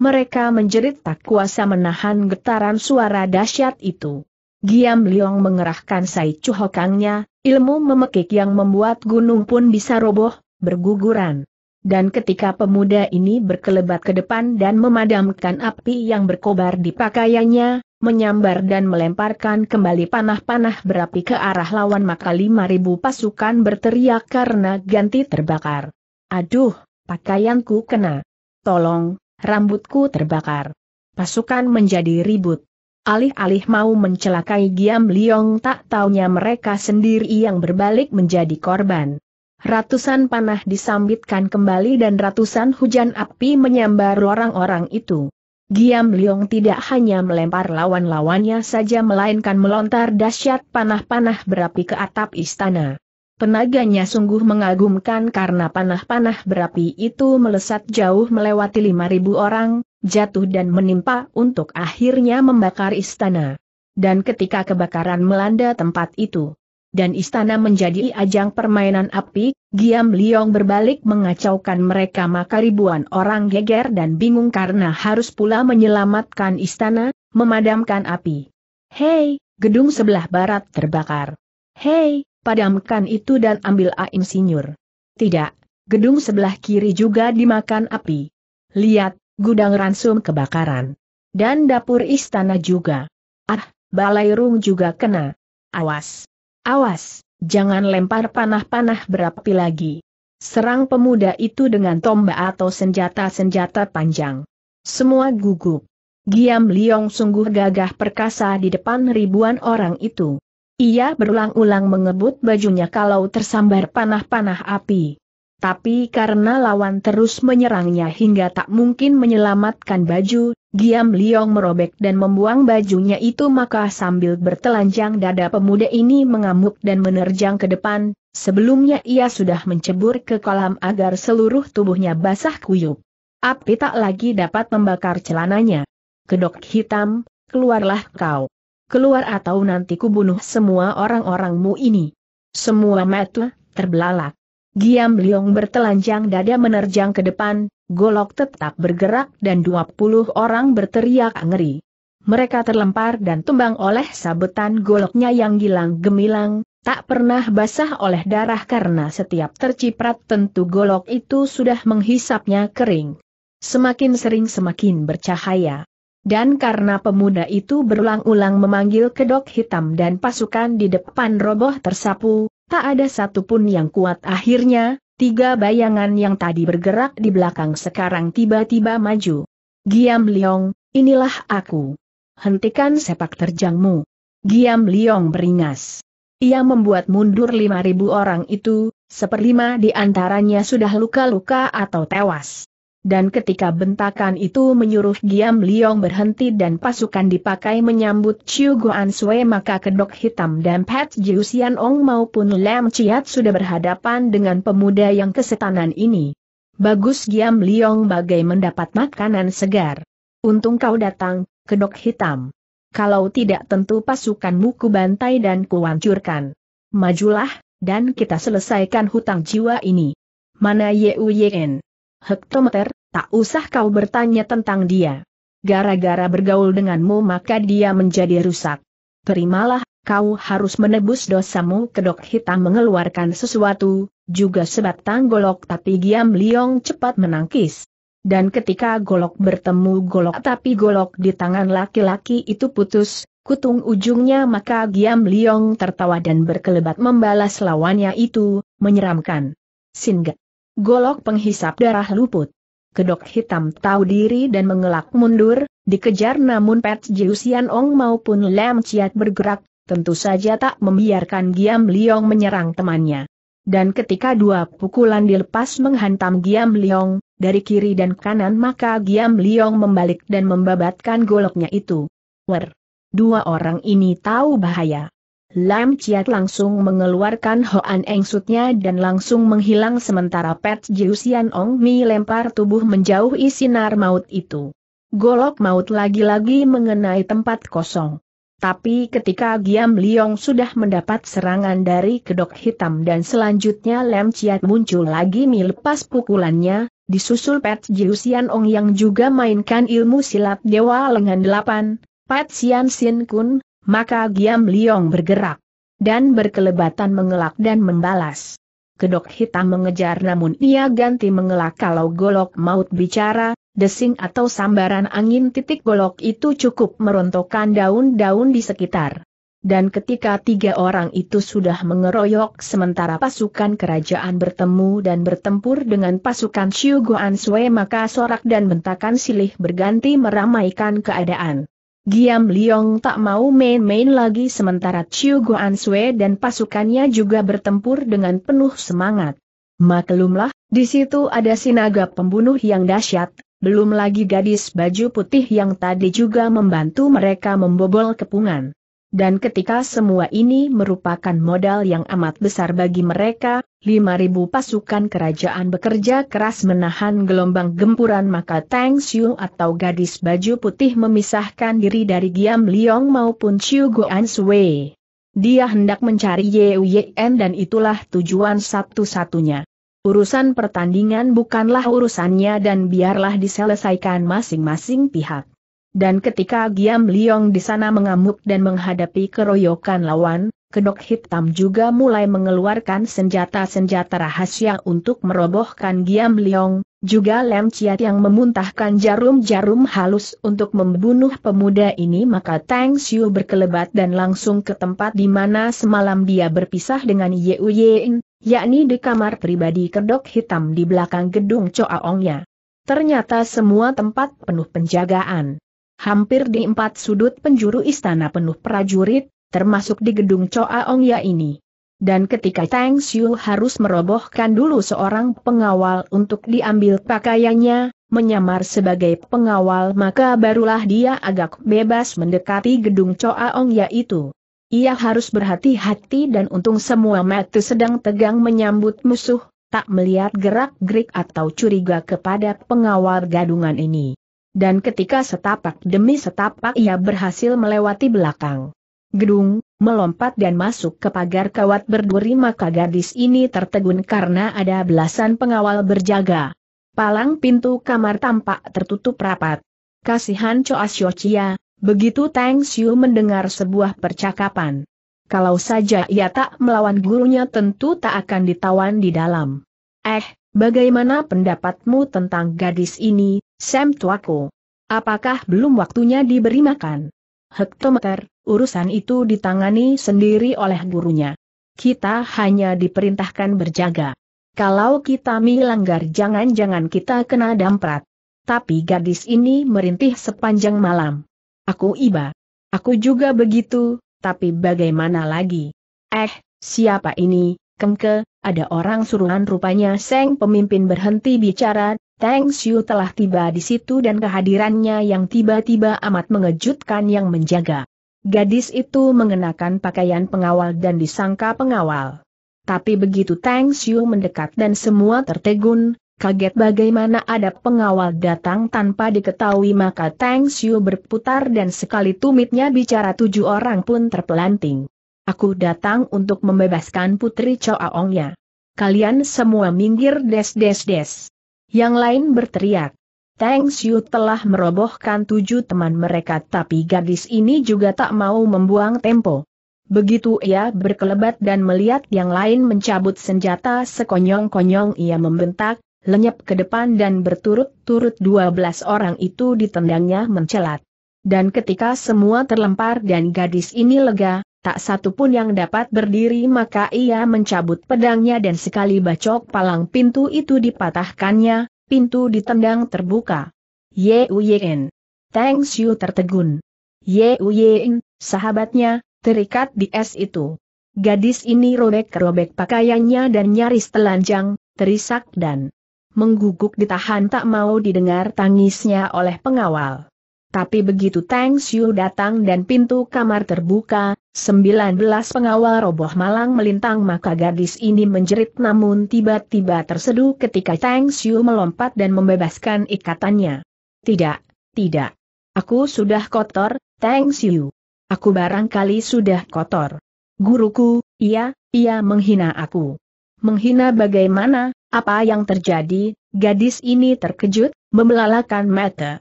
A: Mereka menjerit tak kuasa menahan getaran suara dahsyat itu. Giam Liong mengerahkan Sai Chuhokangnya, ilmu memekik yang membuat gunung pun bisa roboh, berguguran. Dan ketika pemuda ini berkelebat ke depan dan memadamkan api yang berkobar di pakaiannya, menyambar dan melemparkan kembali panah-panah berapi ke arah lawan maka ribu pasukan berteriak karena ganti terbakar. Aduh, pakaianku kena. Tolong, rambutku terbakar. Pasukan menjadi ribut. Alih-alih mau mencelakai Giam Liong tak taunya mereka sendiri yang berbalik menjadi korban ratusan panah disambitkan kembali dan ratusan hujan api menyambar orang-orang itu. Giam Liong tidak hanya melempar lawan-lawannya saja melainkan melontar dahsyat panah-panah berapi ke atap istana. Tenaganya sungguh mengagumkan karena panah-panah berapi itu melesat jauh melewati 5.000 orang, jatuh dan menimpa untuk akhirnya membakar istana. Dan ketika kebakaran melanda tempat itu, dan istana menjadi ajang permainan api, Giam Liong berbalik mengacaukan mereka maka ribuan orang geger dan bingung karena harus pula menyelamatkan istana, memadamkan api. Hei, gedung sebelah barat terbakar. Hei, padamkan itu dan ambil Aim Sinyur. Tidak, gedung sebelah kiri juga dimakan api. Lihat, gudang ransum kebakaran. Dan dapur istana juga. Ah, balairung juga kena. Awas. Awas, jangan lempar panah-panah berapi lagi. Serang pemuda itu dengan tombak atau senjata-senjata panjang. Semua gugup. Giam Liong sungguh gagah perkasa di depan ribuan orang itu. Ia berulang-ulang mengebut bajunya kalau tersambar panah-panah api. Tapi karena lawan terus menyerangnya hingga tak mungkin menyelamatkan baju, Giam Liong merobek dan membuang bajunya itu maka sambil bertelanjang dada pemuda ini mengamuk dan menerjang ke depan, sebelumnya ia sudah mencebur ke kolam agar seluruh tubuhnya basah kuyup. Api tak lagi dapat membakar celananya. Kedok hitam, keluarlah kau. Keluar atau nanti kubunuh semua orang-orangmu ini. Semua mata terbelalak. Giam Liong bertelanjang dada menerjang ke depan, golok tetap bergerak dan 20 orang berteriak ngeri. Mereka terlempar dan tumbang oleh sabetan goloknya yang gilang gemilang, tak pernah basah oleh darah karena setiap terciprat tentu golok itu sudah menghisapnya kering. Semakin sering semakin bercahaya. Dan karena pemuda itu berulang-ulang memanggil kedok hitam dan pasukan di depan roboh tersapu, Tak ada satupun yang kuat akhirnya, tiga bayangan yang tadi bergerak di belakang sekarang tiba-tiba maju. Giam Liong, inilah aku. Hentikan sepak terjangmu. Giam Liong beringas. Ia membuat mundur lima ribu orang itu, seperlima di antaranya sudah luka-luka atau tewas dan ketika bentakan itu menyuruh Giam Liong berhenti dan pasukan dipakai menyambut Chiu Guan Sui maka kedok hitam dan Pat Jiu Xian Ong maupun Lam Chiat sudah berhadapan dengan pemuda yang kesetanan ini. Bagus Giam Liong bagai mendapat makanan segar. Untung kau datang, kedok hitam. Kalau tidak tentu pasukanmu ku bantai dan kuancurkan. Majulah, dan kita selesaikan hutang jiwa ini. Mana Yeu Yen? hektometer, tak usah kau bertanya tentang dia. Gara-gara bergaul denganmu maka dia menjadi rusak. Terimalah, kau harus menebus dosamu kedok hitam mengeluarkan sesuatu, juga sebatang golok tapi Giam Liong cepat menangkis. Dan ketika golok bertemu golok tapi golok di tangan laki-laki itu putus, kutung ujungnya maka Giam Liong tertawa dan berkelebat membalas lawannya itu, menyeramkan. Singgah. Golok penghisap darah luput. Kedok hitam tahu diri dan mengelak mundur, dikejar namun Pet Jiusian Ong maupun Lam Chiat bergerak, tentu saja tak membiarkan Giam Liong menyerang temannya. Dan ketika dua pukulan dilepas menghantam Giam Liong, dari kiri dan kanan maka Giam Liong membalik dan membabatkan goloknya itu. Wer! Dua orang ini tahu bahaya. Lam Chiat langsung mengeluarkan Hoan Eng Sutnya dan langsung menghilang sementara Pet Jiusian Ong Mi lempar tubuh menjauh sinar maut itu. Golok maut lagi-lagi mengenai tempat kosong. Tapi ketika Giam Liong sudah mendapat serangan dari kedok hitam dan selanjutnya Lam Chiat muncul lagi melepas pukulannya, disusul Pet Jiusian Ong yang juga mainkan ilmu silat Dewa Lengan Delapan, Pat Sian Sin Kun, maka Giam Liong bergerak dan berkelebatan mengelak dan membalas. Kedok hitam mengejar namun ia ganti mengelak kalau golok maut bicara, desing atau sambaran angin titik golok itu cukup merontokkan daun-daun di sekitar. Dan ketika tiga orang itu sudah mengeroyok sementara pasukan kerajaan bertemu dan bertempur dengan pasukan Xiu Guan Sui maka sorak dan bentakan silih berganti meramaikan keadaan. Giam Liong tak mau main-main lagi sementara Chiu Guan Sui dan pasukannya juga bertempur dengan penuh semangat. Maklumlah, di situ ada sinaga pembunuh yang dahsyat, belum lagi gadis baju putih yang tadi juga membantu mereka membobol kepungan. Dan ketika semua ini merupakan modal yang amat besar bagi mereka, 5.000 pasukan kerajaan bekerja keras menahan gelombang gempuran maka Tang Xiu atau gadis baju putih memisahkan diri dari Giam Liong maupun Xiu Guan Sui. Dia hendak mencari Ye Yen dan itulah tujuan satu-satunya. Urusan pertandingan bukanlah urusannya dan biarlah diselesaikan masing-masing pihak. Dan ketika Giam Liong di sana mengamuk dan menghadapi keroyokan lawan, kedok hitam juga mulai mengeluarkan senjata-senjata rahasia untuk merobohkan Giam Liong, juga Lem Chiat yang memuntahkan jarum-jarum halus untuk membunuh pemuda ini maka Tang Xiu berkelebat dan langsung ke tempat di mana semalam dia berpisah dengan Ye Yin, yakni di kamar pribadi kedok hitam di belakang gedung Ongnya. Ternyata semua tempat penuh penjagaan. Hampir di empat sudut penjuru istana penuh prajurit, termasuk di gedung Choa Ya ini. Dan ketika Tang Xiu harus merobohkan dulu seorang pengawal untuk diambil pakaiannya, menyamar sebagai pengawal maka barulah dia agak bebas mendekati gedung Choa Ya itu. Ia harus berhati-hati dan untung semua mata sedang tegang menyambut musuh, tak melihat gerak-gerik atau curiga kepada pengawal gadungan ini dan ketika setapak demi setapak ia berhasil melewati belakang gedung, melompat dan masuk ke pagar kawat berduri maka gadis ini tertegun karena ada belasan pengawal berjaga. Palang pintu kamar tampak tertutup rapat. Kasihan Choas Chia, begitu Tang Xiu mendengar sebuah percakapan. Kalau saja ia tak melawan gurunya tentu tak akan ditawan di dalam. Eh, bagaimana pendapatmu tentang gadis ini, Sam tuaku. Apakah belum waktunya diberi makan? Hektometer, urusan itu ditangani sendiri oleh gurunya. Kita hanya diperintahkan berjaga. Kalau kita melanggar jangan-jangan kita kena damprat. Tapi gadis ini merintih sepanjang malam. Aku iba. Aku juga begitu, tapi bagaimana lagi? Eh, siapa ini, Kengke, ada orang suruhan rupanya Seng pemimpin berhenti bicara Tang Xiu telah tiba di situ dan kehadirannya yang tiba-tiba amat mengejutkan yang menjaga. Gadis itu mengenakan pakaian pengawal dan disangka pengawal. Tapi begitu Tang Xiu mendekat dan semua tertegun, kaget bagaimana ada pengawal datang tanpa diketahui maka Tang Xiu berputar dan sekali tumitnya bicara tujuh orang pun terpelanting. Aku datang untuk membebaskan putri Chao Aongnya. Kalian semua minggir des des des. Yang lain berteriak. Tang Xiu telah merobohkan tujuh teman mereka tapi gadis ini juga tak mau membuang tempo. Begitu ia berkelebat dan melihat yang lain mencabut senjata sekonyong-konyong ia membentak, lenyap ke depan dan berturut-turut dua belas orang itu ditendangnya mencelat. Dan ketika semua terlempar dan gadis ini lega, tak satu pun yang dapat berdiri maka ia mencabut pedangnya dan sekali bacok palang pintu itu dipatahkannya, pintu ditendang terbuka. Uyen. Tang Xiu tertegun. Uyen, sahabatnya, terikat di es itu. Gadis ini robek-robek pakaiannya dan nyaris telanjang, terisak dan mengguguk ditahan tak mau didengar tangisnya oleh pengawal. Tapi begitu Tang Xiu datang dan pintu kamar terbuka, 19 pengawal roboh malang melintang maka gadis ini menjerit namun tiba-tiba terseduh ketika Tang Xiu melompat dan membebaskan ikatannya. Tidak, tidak. Aku sudah kotor, Tang Xiu. Aku barangkali sudah kotor. Guruku, iya, iya menghina aku. Menghina bagaimana, apa yang terjadi, gadis ini terkejut, membelalakan mata.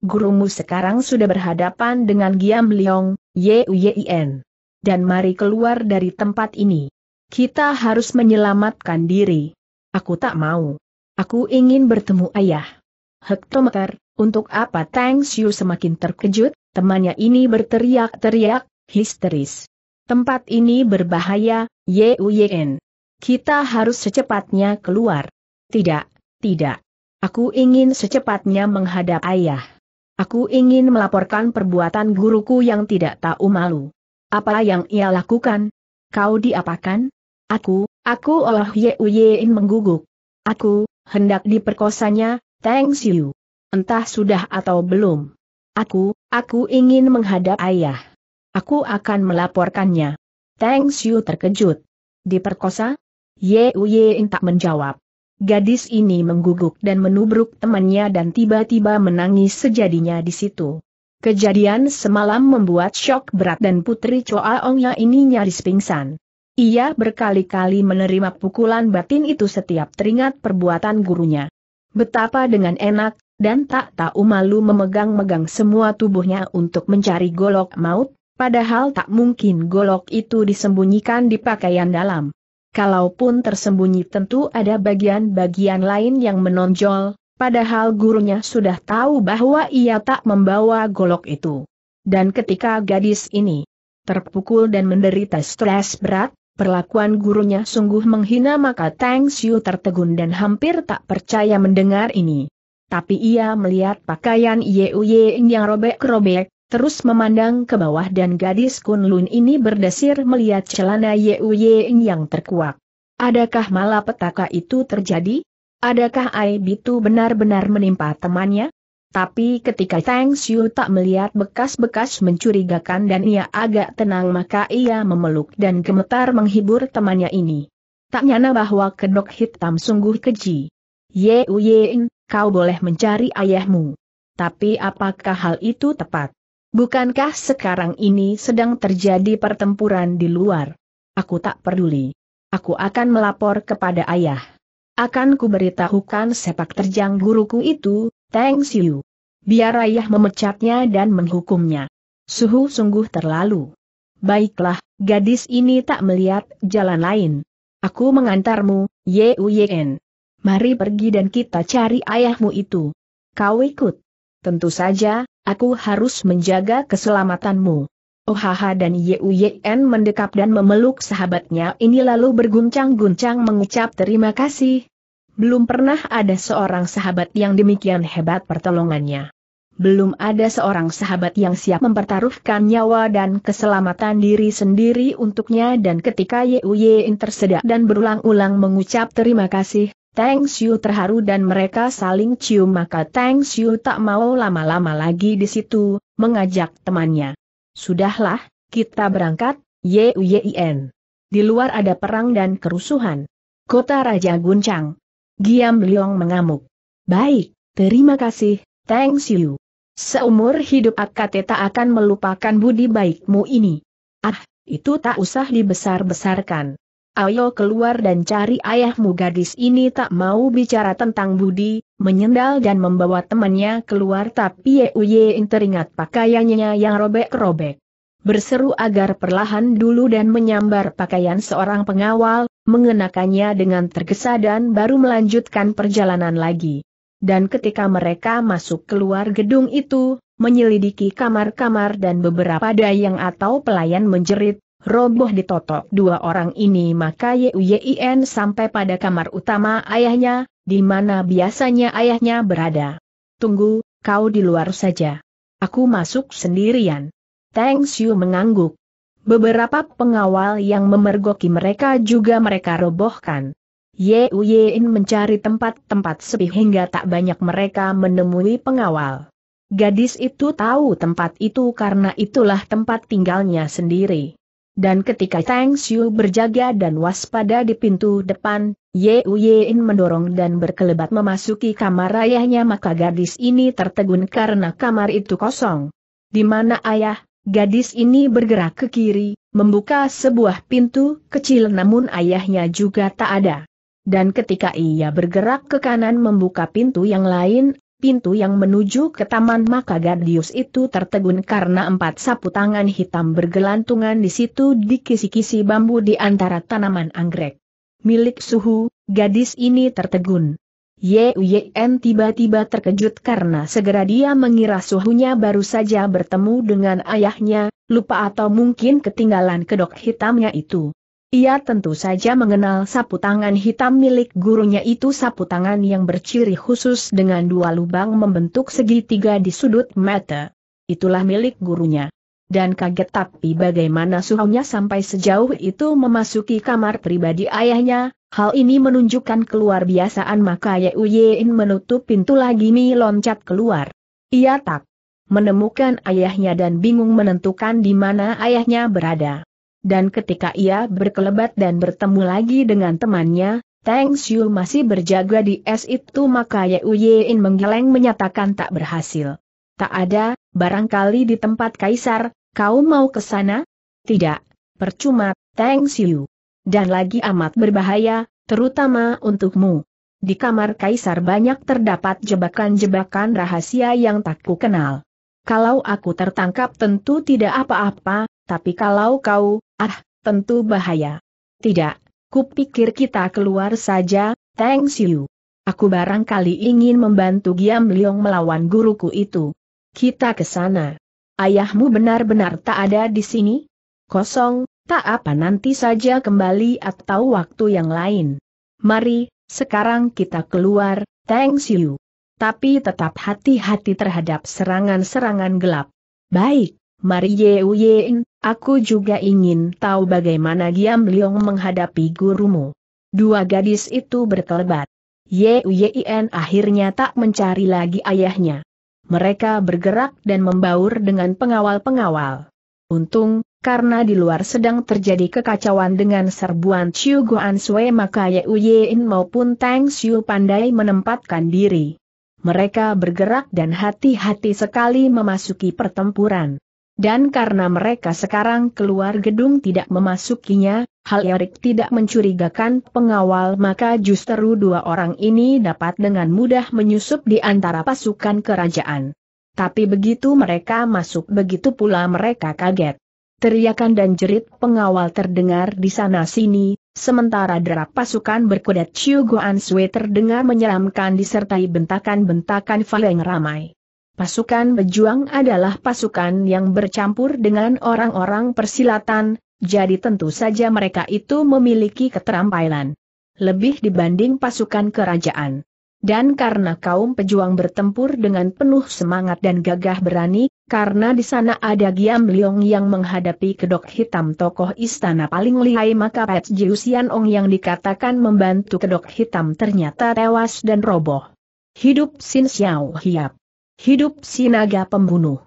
A: Gurumu sekarang sudah berhadapan dengan Giam Leong, Yuyin dan mari keluar dari tempat ini. Kita harus menyelamatkan diri. Aku tak mau. Aku ingin bertemu ayah. Hektometer, untuk apa Tang Xiu semakin terkejut, temannya ini berteriak-teriak, histeris. Tempat ini berbahaya, Yuyen. Kita harus secepatnya keluar. Tidak, tidak. Aku ingin secepatnya menghadap ayah. Aku ingin melaporkan perbuatan guruku yang tidak tahu malu. Apa yang ia lakukan? Kau diapakan? Aku, aku olah Yein mengguguk. Aku, hendak diperkosanya, thanks you. Entah sudah atau belum. Aku, aku ingin menghadap ayah. Aku akan melaporkannya. Thanks you terkejut. Diperkosa? Yein tak menjawab. Gadis ini mengguguk dan menubruk temannya dan tiba-tiba menangis sejadinya di situ. Kejadian semalam membuat shock berat dan putri Choa Ongnya ini nyaris pingsan. Ia berkali-kali menerima pukulan batin itu setiap teringat perbuatan gurunya. Betapa dengan enak, dan tak tahu malu memegang-megang semua tubuhnya untuk mencari golok maut, padahal tak mungkin golok itu disembunyikan di pakaian dalam. Kalaupun tersembunyi tentu ada bagian-bagian lain yang menonjol, Padahal gurunya sudah tahu bahwa ia tak membawa golok itu. Dan ketika gadis ini terpukul dan menderita stres berat, perlakuan gurunya sungguh menghina maka Tang Xiu tertegun dan hampir tak percaya mendengar ini. Tapi ia melihat pakaian Ye Ying yang robek-robek, terus memandang ke bawah dan gadis Kun Lun ini berdesir melihat celana Ye Ying yang terkuak. Adakah malapetaka itu terjadi? Adakah aib itu benar-benar menimpa temannya? Tapi ketika Tang Xiu tak melihat bekas-bekas mencurigakan dan ia agak tenang maka ia memeluk dan gemetar menghibur temannya ini. Tak nyana bahwa kedok hitam sungguh keji. Ye Uyeng, kau boleh mencari ayahmu. Tapi apakah hal itu tepat? Bukankah sekarang ini sedang terjadi pertempuran di luar? Aku tak peduli. Aku akan melapor kepada ayah. Akan kuberitahukan sepak terjang guruku itu, Teng Siu. Biar ayah memecatnya dan menghukumnya. Suhu sungguh terlalu. Baiklah, gadis ini tak melihat jalan lain. Aku mengantarmu, Ye Yuyen. Mari pergi dan kita cari ayahmu itu. Kau ikut. Tentu saja, aku harus menjaga keselamatanmu. Ohaha dan Ye Yuyen mendekap dan memeluk sahabatnya ini lalu berguncang-guncang mengucap terima kasih, belum pernah ada seorang sahabat yang demikian hebat pertolongannya. Belum ada seorang sahabat yang siap mempertaruhkan nyawa dan keselamatan diri sendiri untuknya dan ketika Yuyin tersedak dan berulang-ulang mengucap terima kasih, Tang Xiu terharu dan mereka saling cium maka Tang Xiu tak mau lama-lama lagi di situ, mengajak temannya. Sudahlah, kita berangkat, Yuyin. Di luar ada perang dan kerusuhan. Kota Raja Guncang Giam Liong mengamuk. Baik, terima kasih, thanks you. Seumur hidup AKT tak akan melupakan budi baikmu ini. Ah, itu tak usah dibesar-besarkan. Ayo keluar dan cari ayahmu gadis ini tak mau bicara tentang budi, menyendal dan membawa temannya keluar tapi Yeuyein teringat pakaiannya yang robek-robek berseru agar perlahan dulu dan menyambar pakaian seorang pengawal, mengenakannya dengan tergesa dan baru melanjutkan perjalanan lagi. Dan ketika mereka masuk keluar gedung itu, menyelidiki kamar-kamar dan beberapa dayang atau pelayan menjerit, roboh ditotok dua orang ini maka Yuyin sampai pada kamar utama ayahnya, di mana biasanya ayahnya berada. Tunggu, kau di luar saja. Aku masuk sendirian. Tang Xiu mengangguk. Beberapa pengawal yang memergoki mereka juga mereka robohkan. Ye Uyein mencari tempat-tempat sepi hingga tak banyak mereka menemui pengawal. Gadis itu tahu tempat itu karena itulah tempat tinggalnya sendiri. Dan ketika Tang Xiu berjaga dan waspada di pintu depan, Ye Uyein mendorong dan berkelebat memasuki kamar ayahnya maka gadis ini tertegun karena kamar itu kosong. Di mana ayah? Gadis ini bergerak ke kiri, membuka sebuah pintu kecil namun ayahnya juga tak ada. Dan ketika ia bergerak ke kanan membuka pintu yang lain, pintu yang menuju ke taman maka Gadius itu tertegun karena empat sapu tangan hitam bergelantungan di situ di kisi-kisi bambu di antara tanaman anggrek. Milik suhu, gadis ini tertegun. Yuyen tiba-tiba terkejut karena segera dia mengira suhunya baru saja bertemu dengan ayahnya, lupa atau mungkin ketinggalan kedok hitamnya itu. Ia tentu saja mengenal sapu tangan hitam milik gurunya itu sapu tangan yang berciri khusus dengan dua lubang membentuk segitiga di sudut mata. Itulah milik gurunya dan kaget tapi bagaimana suhunya sampai sejauh itu memasuki kamar pribadi ayahnya, hal ini menunjukkan keluar biasaan maka Yein menutup pintu lagi Mi loncat keluar. Ia tak menemukan ayahnya dan bingung menentukan di mana ayahnya berada. Dan ketika ia berkelebat dan bertemu lagi dengan temannya, Tang Xiu masih berjaga di es itu maka Yein menggeleng menyatakan tak berhasil. Tak ada, barangkali di tempat kaisar, Kau mau ke sana? Tidak, percuma, Thanks you. Dan lagi amat berbahaya, terutama untukmu. Di kamar kaisar banyak terdapat jebakan-jebakan rahasia yang tak ku kenal. Kalau aku tertangkap tentu tidak apa-apa, tapi kalau kau, ah, tentu bahaya. Tidak, kupikir kita keluar saja, Thanks you. Aku barangkali ingin membantu Giam Liong melawan guruku itu. Kita ke sana ayahmu benar-benar tak ada di sini? Kosong, tak apa nanti saja kembali atau waktu yang lain. Mari, sekarang kita keluar, thanks you. Tapi tetap hati-hati terhadap serangan-serangan gelap. Baik, mari ye uyein, aku juga ingin tahu bagaimana Giam Liong menghadapi gurumu. Dua gadis itu berkelebat. Uyein akhirnya tak mencari lagi ayahnya mereka bergerak dan membaur dengan pengawal-pengawal. Untung, karena di luar sedang terjadi kekacauan dengan serbuan Chiu Guan Sui maka Ye Yin maupun Tang Xiu pandai menempatkan diri. Mereka bergerak dan hati-hati sekali memasuki pertempuran. Dan karena mereka sekarang keluar gedung tidak memasukinya, hal Erik tidak mencurigakan pengawal maka justru dua orang ini dapat dengan mudah menyusup di antara pasukan kerajaan. Tapi begitu mereka masuk begitu pula mereka kaget. Teriakan dan jerit pengawal terdengar di sana-sini, sementara derap pasukan berkuda Chiu Guan Sui terdengar menyeramkan disertai bentakan-bentakan Faleng ramai. Pasukan pejuang adalah pasukan yang bercampur dengan orang-orang persilatan, jadi tentu saja mereka itu memiliki keterampilan. Lebih dibanding pasukan kerajaan. Dan karena kaum pejuang bertempur dengan penuh semangat dan gagah berani, karena di sana ada Giam Leong yang menghadapi kedok hitam tokoh istana paling lihai maka Pat Jiusian Ong yang dikatakan membantu kedok hitam ternyata tewas dan roboh. Hidup Sin Xiao Hiap Hidup si naga pembunuh.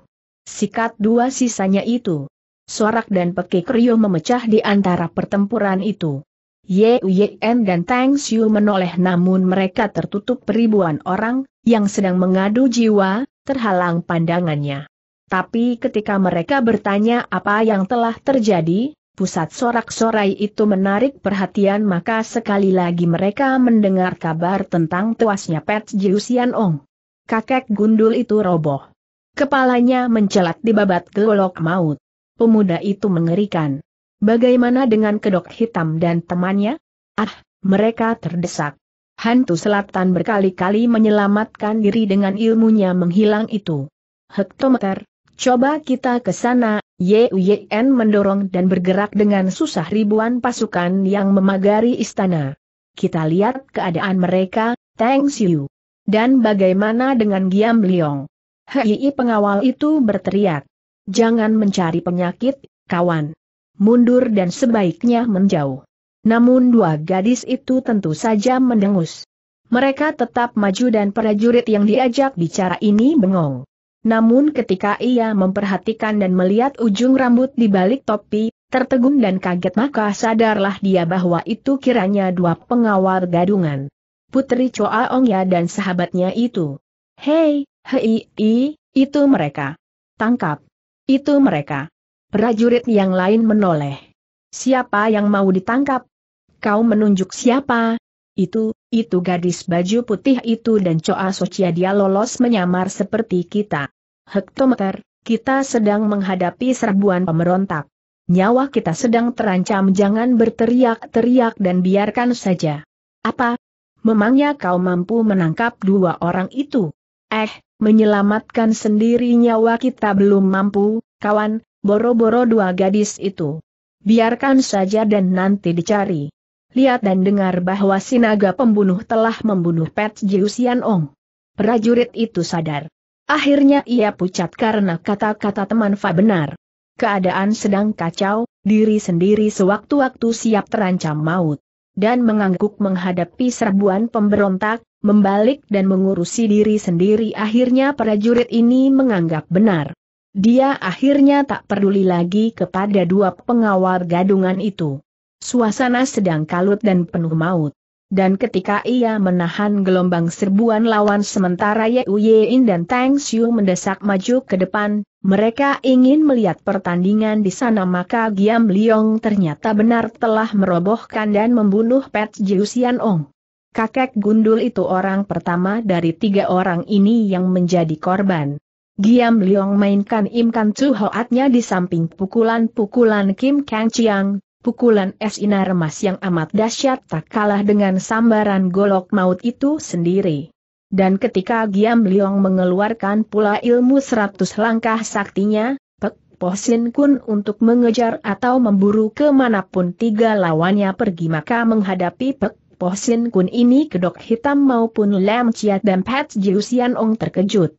A: Sikat dua sisanya itu. Sorak dan pekik Ryo memecah di antara pertempuran itu. Ye Uyen dan Tang Xiu menoleh namun mereka tertutup ribuan orang, yang sedang mengadu jiwa, terhalang pandangannya. Tapi ketika mereka bertanya apa yang telah terjadi, pusat sorak-sorai itu menarik perhatian maka sekali lagi mereka mendengar kabar tentang tuasnya Pet Jiu Ong kakek gundul itu roboh. Kepalanya mencelat di babat golok maut. Pemuda itu mengerikan. Bagaimana dengan kedok hitam dan temannya? Ah, mereka terdesak. Hantu selatan berkali-kali menyelamatkan diri dengan ilmunya menghilang itu. Hektometer, coba kita ke sana, Yuyen mendorong dan bergerak dengan susah ribuan pasukan yang memagari istana. Kita lihat keadaan mereka, Thanks you. Dan bagaimana dengan Giam Liong? Hei pengawal itu berteriak. Jangan mencari penyakit, kawan. Mundur dan sebaiknya menjauh. Namun dua gadis itu tentu saja mendengus. Mereka tetap maju dan prajurit yang diajak bicara ini bengong. Namun ketika ia memperhatikan dan melihat ujung rambut di balik topi, tertegun dan kaget maka sadarlah dia bahwa itu kiranya dua pengawal gadungan. Putri Choa Ongya dan sahabatnya itu. Hei, hei, i, itu mereka. Tangkap. Itu mereka. Prajurit yang lain menoleh. Siapa yang mau ditangkap? Kau menunjuk siapa? Itu, itu gadis baju putih itu dan Choa Socia dia lolos menyamar seperti kita. Hektometer, kita sedang menghadapi serbuan pemberontak. Nyawa kita sedang terancam jangan berteriak-teriak dan biarkan saja. Apa, memangnya kau mampu menangkap dua orang itu? Eh, menyelamatkan sendiri nyawa kita belum mampu, kawan, boro-boro dua gadis itu. Biarkan saja dan nanti dicari. Lihat dan dengar bahwa sinaga pembunuh telah membunuh Pet Jiusian Ong. Prajurit itu sadar. Akhirnya ia pucat karena kata-kata teman Fa benar. Keadaan sedang kacau, diri sendiri sewaktu-waktu siap terancam maut dan mengangguk menghadapi serbuan pemberontak, membalik dan mengurusi diri sendiri akhirnya prajurit ini menganggap benar. Dia akhirnya tak peduli lagi kepada dua pengawal gadungan itu. Suasana sedang kalut dan penuh maut dan ketika ia menahan gelombang serbuan lawan sementara Ye Uyein dan Tang Xiu mendesak maju ke depan, mereka ingin melihat pertandingan di sana maka Giam Liong ternyata benar telah merobohkan dan membunuh Pet Jiusian Ong. Kakek gundul itu orang pertama dari tiga orang ini yang menjadi korban. Giam Liong mainkan imkan hoatnya di samping pukulan-pukulan Kim Kang Chiang, pukulan es Ina yang amat dahsyat tak kalah dengan sambaran golok maut itu sendiri. Dan ketika Giam Liong mengeluarkan pula ilmu seratus langkah saktinya, Pek Pohsin Kun untuk mengejar atau memburu kemanapun tiga lawannya pergi maka menghadapi Pek Pohsin Kun ini kedok hitam maupun lem Chiat dan Pat Jiusian Ong terkejut.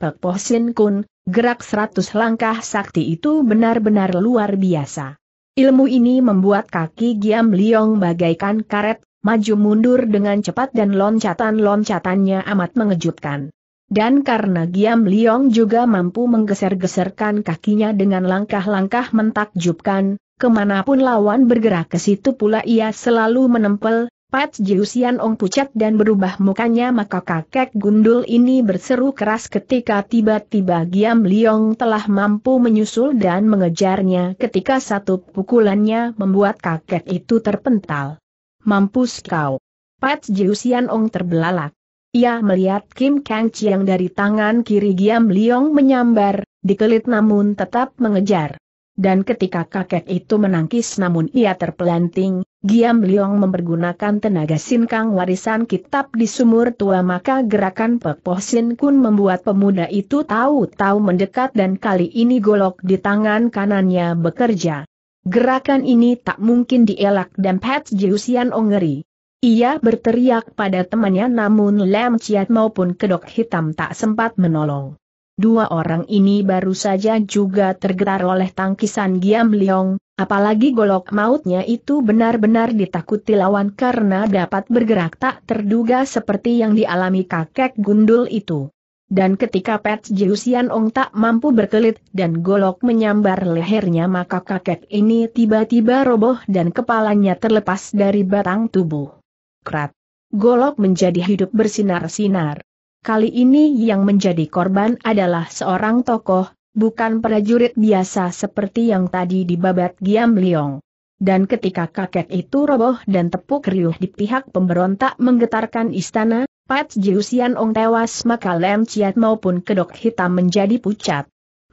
A: Pek Pohsin Kun, gerak seratus langkah sakti itu benar-benar luar biasa. Ilmu ini membuat kaki Giam Liong bagaikan karet, maju mundur dengan cepat dan loncatan-loncatannya amat mengejutkan. Dan karena Giam Liong juga mampu menggeser-geserkan kakinya dengan langkah-langkah mentakjubkan, kemanapun lawan bergerak ke situ pula ia selalu menempel, Pat Jiusian Ong pucat dan berubah mukanya maka kakek gundul ini berseru keras ketika tiba-tiba Giam Liong telah mampu menyusul dan mengejarnya ketika satu pukulannya membuat kakek itu terpental. Mampus kau! Pat Jiusian Ong terbelalak. Ia melihat Kim Kang Chiang dari tangan kiri Giam Liong menyambar, dikelit namun tetap mengejar. Dan ketika kakek itu menangkis namun ia terpelanting, Giam Liong mempergunakan tenaga sinkang warisan kitab di sumur tua maka gerakan Pepoh Sin Kun membuat pemuda itu tahu-tahu mendekat dan kali ini golok di tangan kanannya bekerja. Gerakan ini tak mungkin dielak dan Pat Jiusian Ongeri. Ia berteriak pada temannya namun Lem Chiat maupun kedok hitam tak sempat menolong. Dua orang ini baru saja juga tergetar oleh tangkisan Giam Liong, Apalagi golok mautnya itu benar-benar ditakuti lawan karena dapat bergerak tak terduga seperti yang dialami kakek gundul itu. Dan ketika Pet Jiusian Ong tak mampu berkelit dan golok menyambar lehernya maka kakek ini tiba-tiba roboh dan kepalanya terlepas dari batang tubuh. Krat. Golok menjadi hidup bersinar-sinar. Kali ini yang menjadi korban adalah seorang tokoh, bukan prajurit biasa seperti yang tadi dibabat Giam Liong. Dan ketika kakek itu roboh dan tepuk riuh di pihak pemberontak menggetarkan istana, Pat Jiusian Ong tewas maka Lem Chiat maupun kedok hitam menjadi pucat.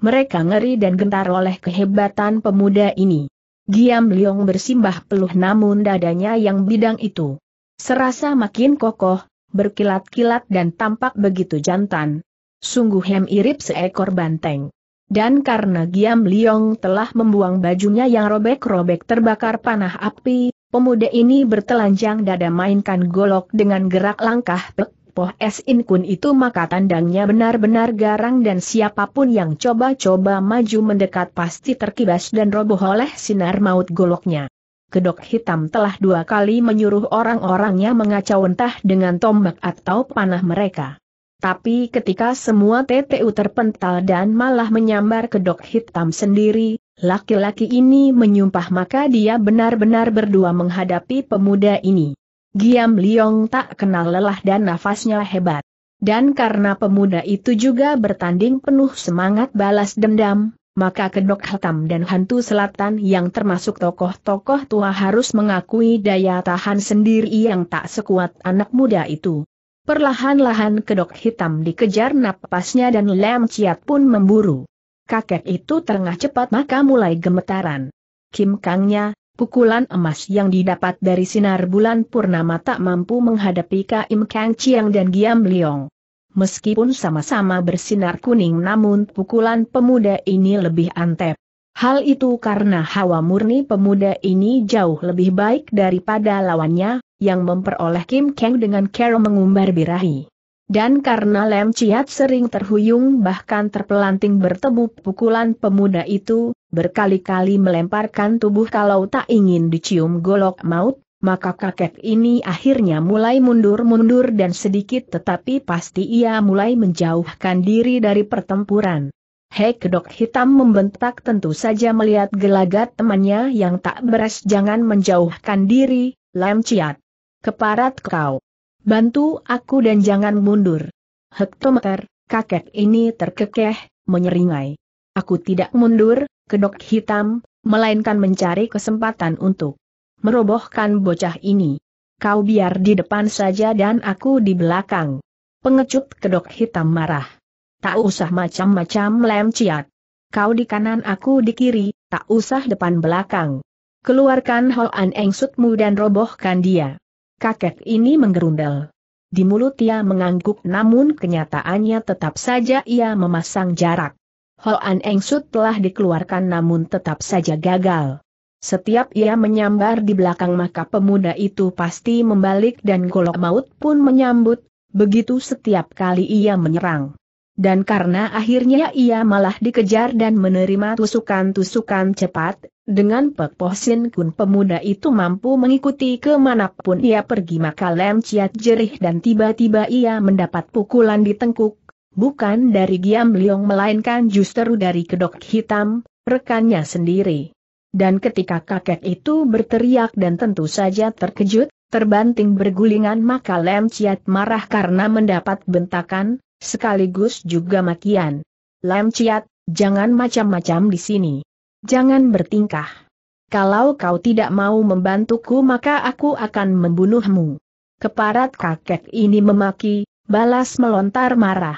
A: Mereka ngeri dan gentar oleh kehebatan pemuda ini. Giam Liong bersimbah peluh namun dadanya yang bidang itu. Serasa makin kokoh, berkilat-kilat dan tampak begitu jantan. Sungguh hem irip seekor banteng. Dan karena Giam Liong telah membuang bajunya yang robek-robek terbakar panah api, pemuda ini bertelanjang dada mainkan golok dengan gerak langkah pek. Poh Sin Kun itu maka tandangnya benar-benar garang dan siapapun yang coba-coba maju mendekat pasti terkibas dan roboh oleh sinar maut goloknya. Kedok hitam telah dua kali menyuruh orang-orangnya mengacau entah dengan tombak atau panah mereka. Tapi ketika semua TTU terpental dan malah menyambar kedok hitam sendiri, laki-laki ini menyumpah maka dia benar-benar berdua menghadapi pemuda ini. Giam Liong tak kenal lelah dan nafasnya hebat. Dan karena pemuda itu juga bertanding penuh semangat balas dendam, maka kedok hitam dan hantu selatan yang termasuk tokoh-tokoh tua harus mengakui daya tahan sendiri yang tak sekuat anak muda itu. Perlahan-lahan kedok hitam dikejar napasnya dan Lam Ciat pun memburu. Kakek itu terengah cepat maka mulai gemetaran. Kim Kangnya, pukulan emas yang didapat dari sinar bulan purnama tak mampu menghadapi Kim Kang Chiang dan Giam Liong. Meskipun sama-sama bersinar kuning namun pukulan pemuda ini lebih antep. Hal itu karena hawa murni pemuda ini jauh lebih baik daripada lawannya, yang memperoleh Kim Kang dengan cara mengumbar birahi. Dan karena Lem Chiat sering terhuyung bahkan terpelanting bertemu pukulan pemuda itu, berkali-kali melemparkan tubuh kalau tak ingin dicium golok maut, maka kakek ini akhirnya mulai mundur-mundur dan sedikit tetapi pasti ia mulai menjauhkan diri dari pertempuran. Hei kedok hitam membentak tentu saja melihat gelagat temannya yang tak beres jangan menjauhkan diri, Lem Ciat. Keparat kau. Bantu aku dan jangan mundur. Hektometer, kakek ini terkekeh, menyeringai. Aku tidak mundur, kedok hitam, melainkan mencari kesempatan untuk merobohkan bocah ini. Kau biar di depan saja dan aku di belakang. Pengecut kedok hitam marah. Tak usah macam-macam lem ciat. Kau di kanan aku di kiri, tak usah depan belakang. Keluarkan Hoan Engsutmu dan robohkan dia kakek ini menggerundel. Di mulut ia mengangguk namun kenyataannya tetap saja ia memasang jarak. Hoan Eng Sut telah dikeluarkan namun tetap saja gagal. Setiap ia menyambar di belakang maka pemuda itu pasti membalik dan golok maut pun menyambut, begitu setiap kali ia menyerang. Dan karena akhirnya ia malah dikejar dan menerima tusukan-tusukan cepat, dengan Pek Poh Sin Kun pemuda itu mampu mengikuti kemanapun ia pergi maka Lem Ciat jerih dan tiba-tiba ia mendapat pukulan di tengkuk, bukan dari Giam Liong melainkan justru dari kedok hitam, rekannya sendiri. Dan ketika kakek itu berteriak dan tentu saja terkejut, terbanting bergulingan maka Lem Ciat marah karena mendapat bentakan, sekaligus juga makian. Lem Ciat, jangan macam-macam di sini. Jangan bertingkah. Kalau kau tidak mau membantuku maka aku akan membunuhmu. Keparat kakek ini memaki, balas melontar marah.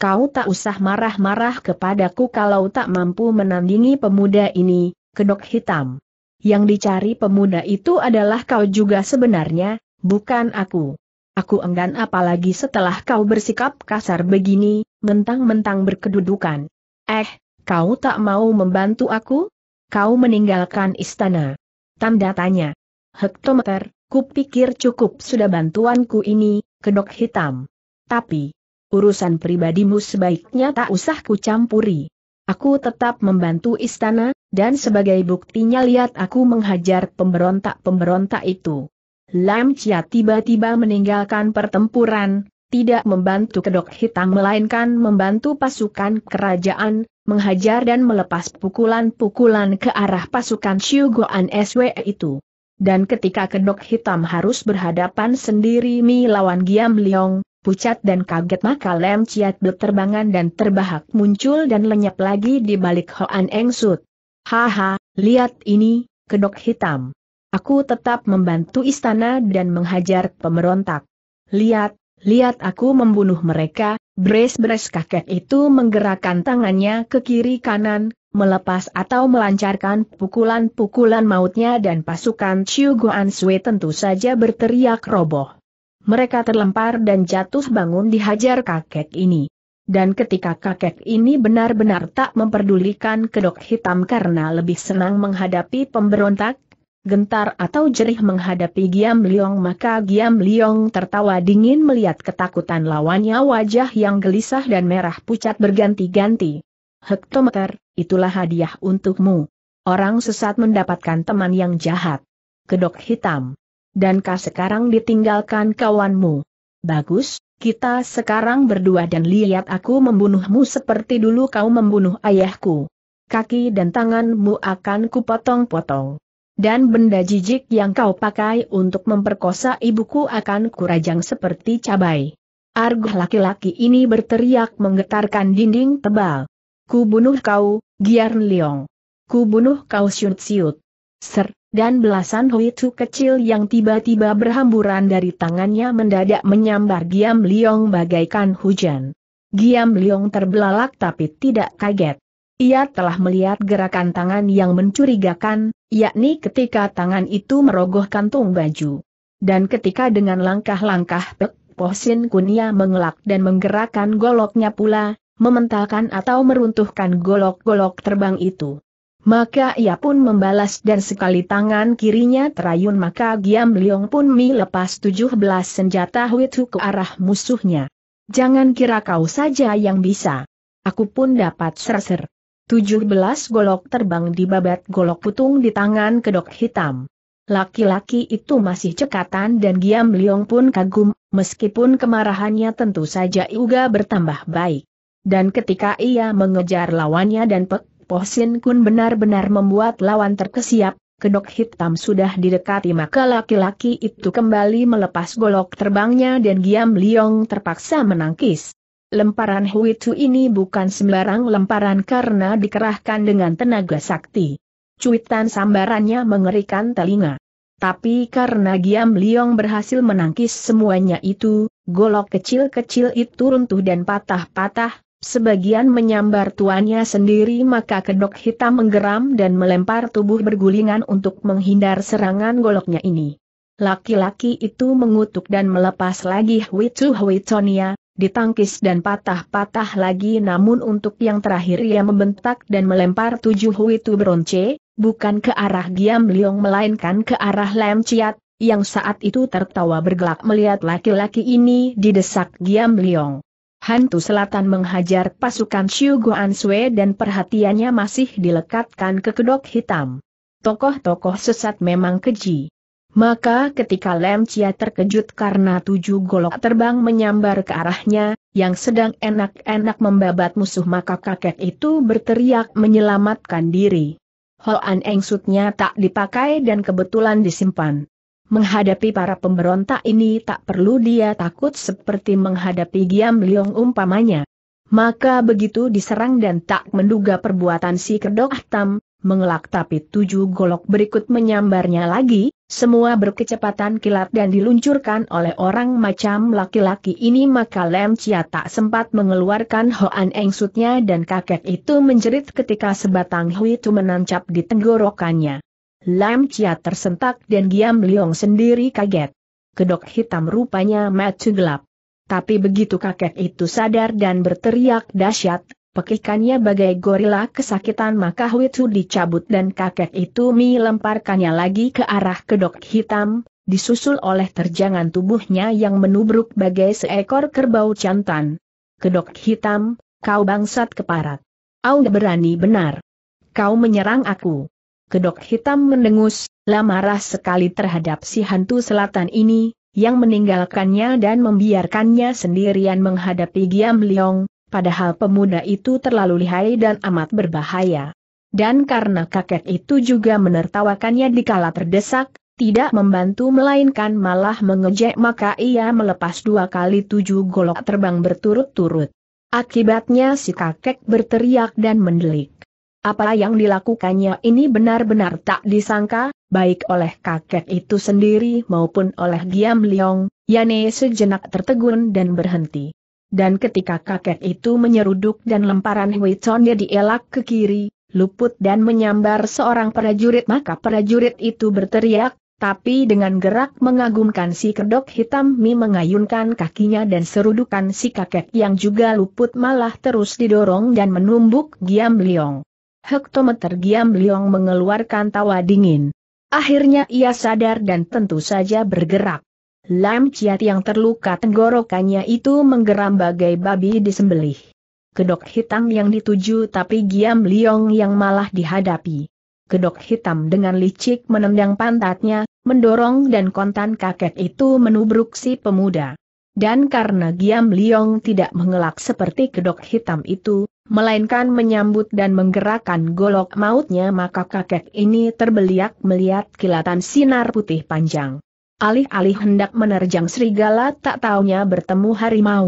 A: Kau tak usah marah-marah kepadaku kalau tak mampu menandingi pemuda ini, kedok hitam. Yang dicari pemuda itu adalah kau juga sebenarnya, bukan aku. Aku enggan apalagi setelah kau bersikap kasar begini, mentang-mentang berkedudukan. Eh, Kau tak mau membantu aku? Kau meninggalkan istana. Tanda tanya. Hektometer, kupikir cukup sudah bantuanku ini, kedok hitam. Tapi, urusan pribadimu sebaiknya tak usah kucampuri. Aku tetap membantu istana, dan sebagai buktinya lihat aku menghajar pemberontak-pemberontak itu. Lam Chia tiba-tiba meninggalkan pertempuran, tidak membantu kedok hitam melainkan membantu pasukan kerajaan, menghajar dan melepas pukulan-pukulan ke arah pasukan Shugoan SW itu. Dan ketika kedok hitam harus berhadapan sendiri Mi lawan Giam Liong, pucat dan kaget maka Lem Chiat berterbangan dan terbahak muncul dan lenyap lagi di balik Hoan Eng Sut. Haha, lihat ini, kedok hitam. Aku tetap membantu istana dan menghajar pemberontak. Lihat, lihat aku membunuh mereka, Bres-bres kakek itu menggerakkan tangannya ke kiri kanan, melepas atau melancarkan pukulan-pukulan mautnya dan pasukan Chiu Guan Sui tentu saja berteriak roboh. Mereka terlempar dan jatuh bangun dihajar kakek ini. Dan ketika kakek ini benar-benar tak memperdulikan kedok hitam karena lebih senang menghadapi pemberontak, gentar atau jerih menghadapi Giam Liong maka Giam Liong tertawa dingin melihat ketakutan lawannya wajah yang gelisah dan merah pucat berganti-ganti. Hektometer, itulah hadiah untukmu. Orang sesat mendapatkan teman yang jahat. Kedok hitam. Dan kau sekarang ditinggalkan kawanmu. Bagus, kita sekarang berdua dan lihat aku membunuhmu seperti dulu kau membunuh ayahku. Kaki dan tanganmu akan kupotong-potong. Dan benda jijik yang kau pakai untuk memperkosa ibuku akan kurajang seperti cabai. Argh! laki-laki ini berteriak menggetarkan dinding tebal. Ku bunuh kau, Giarn Leong. Ku bunuh kau siut-siut. Ser, dan belasan tu kecil yang tiba-tiba berhamburan dari tangannya mendadak menyambar Giam Leong bagaikan hujan. Giam Leong terbelalak tapi tidak kaget. Ia telah melihat gerakan tangan yang mencurigakan, yakni ketika tangan itu merogoh kantung baju. Dan ketika dengan langkah-langkah Pek Posin Kunia mengelak dan menggerakkan goloknya pula, mementalkan atau meruntuhkan golok-golok terbang itu. Maka ia pun membalas dan sekali tangan kirinya terayun maka Giam Liong pun melepas lepas 17 senjata Huitu ke arah musuhnya. Jangan kira kau saja yang bisa. Aku pun dapat serser. 17 golok terbang di babat golok putung di tangan kedok hitam. Laki-laki itu masih cekatan dan Giam Liong pun kagum, meskipun kemarahannya tentu saja juga bertambah baik. Dan ketika ia mengejar lawannya dan Pek Pohsin Kun benar-benar membuat lawan terkesiap, kedok hitam sudah didekati maka laki-laki itu kembali melepas golok terbangnya dan Giam Liong terpaksa menangkis lemparan Huitu ini bukan sembarang lemparan karena dikerahkan dengan tenaga sakti. Cuitan sambarannya mengerikan telinga. Tapi karena Giam Liong berhasil menangkis semuanya itu, golok kecil-kecil itu runtuh dan patah-patah, sebagian menyambar tuannya sendiri maka kedok hitam menggeram dan melempar tubuh bergulingan untuk menghindar serangan goloknya ini. Laki-laki itu mengutuk dan melepas lagi Huitu Huitonia, ditangkis dan patah-patah lagi namun untuk yang terakhir ia membentak dan melempar tujuh hui itu beronce, bukan ke arah Giam Liong melainkan ke arah Lam Chiat, yang saat itu tertawa bergelak melihat laki-laki ini didesak Giam Liong. Hantu selatan menghajar pasukan Xiu Guan Sui dan perhatiannya masih dilekatkan ke kedok hitam. Tokoh-tokoh sesat memang keji. Maka ketika Lem Chia terkejut karena tujuh golok terbang menyambar ke arahnya, yang sedang enak-enak membabat musuh maka kakek itu berteriak menyelamatkan diri. Hoan Eng sutnya tak dipakai dan kebetulan disimpan. Menghadapi para pemberontak ini tak perlu dia takut seperti menghadapi Giam Liong umpamanya. Maka begitu diserang dan tak menduga perbuatan si kedok hitam, mengelak tapi tujuh golok berikut menyambarnya lagi, semua berkecepatan kilat dan diluncurkan oleh orang macam laki-laki ini maka Lem Chia tak sempat mengeluarkan Hoan Eng sutnya dan kakek itu menjerit ketika sebatang hui itu menancap di tenggorokannya. Lem Chia tersentak dan Giam Liong sendiri kaget. Kedok hitam rupanya mati gelap. Tapi begitu kakek itu sadar dan berteriak dahsyat, pekikannya bagai gorila kesakitan maka Huitu dicabut dan kakek itu melemparkannya lagi ke arah kedok hitam, disusul oleh terjangan tubuhnya yang menubruk bagai seekor kerbau cantan. Kedok hitam, kau bangsat keparat. Au berani benar. Kau menyerang aku. Kedok hitam mendengus, lamarah sekali terhadap si hantu selatan ini, yang meninggalkannya dan membiarkannya sendirian menghadapi Giam Leong, padahal pemuda itu terlalu lihai dan amat berbahaya. Dan karena kakek itu juga menertawakannya di dikala terdesak, tidak membantu melainkan malah mengejek maka ia melepas dua kali tujuh golok terbang berturut-turut. Akibatnya si kakek berteriak dan mendelik. Apa yang dilakukannya ini benar-benar tak disangka, baik oleh kakek itu sendiri maupun oleh Giam Leong, Yane sejenak tertegun dan berhenti dan ketika kakek itu menyeruduk dan lemparan Hui dielak ke kiri, luput dan menyambar seorang prajurit maka prajurit itu berteriak, tapi dengan gerak mengagumkan si kedok hitam Mi mengayunkan kakinya dan serudukan si kakek yang juga luput malah terus didorong dan menumbuk Giam Liong. Hektometer Giam Liong mengeluarkan tawa dingin. Akhirnya ia sadar dan tentu saja bergerak. Lam Ciat yang terluka tenggorokannya itu menggeram bagai babi disembelih. Kedok hitam yang dituju tapi Giam Liong yang malah dihadapi. Kedok hitam dengan licik menendang pantatnya, mendorong dan kontan kakek itu menubruk si pemuda. Dan karena Giam Liong tidak mengelak seperti kedok hitam itu, melainkan menyambut dan menggerakkan golok mautnya maka kakek ini terbeliak melihat kilatan sinar putih panjang. Alih-alih hendak menerjang serigala tak taunya bertemu harimau.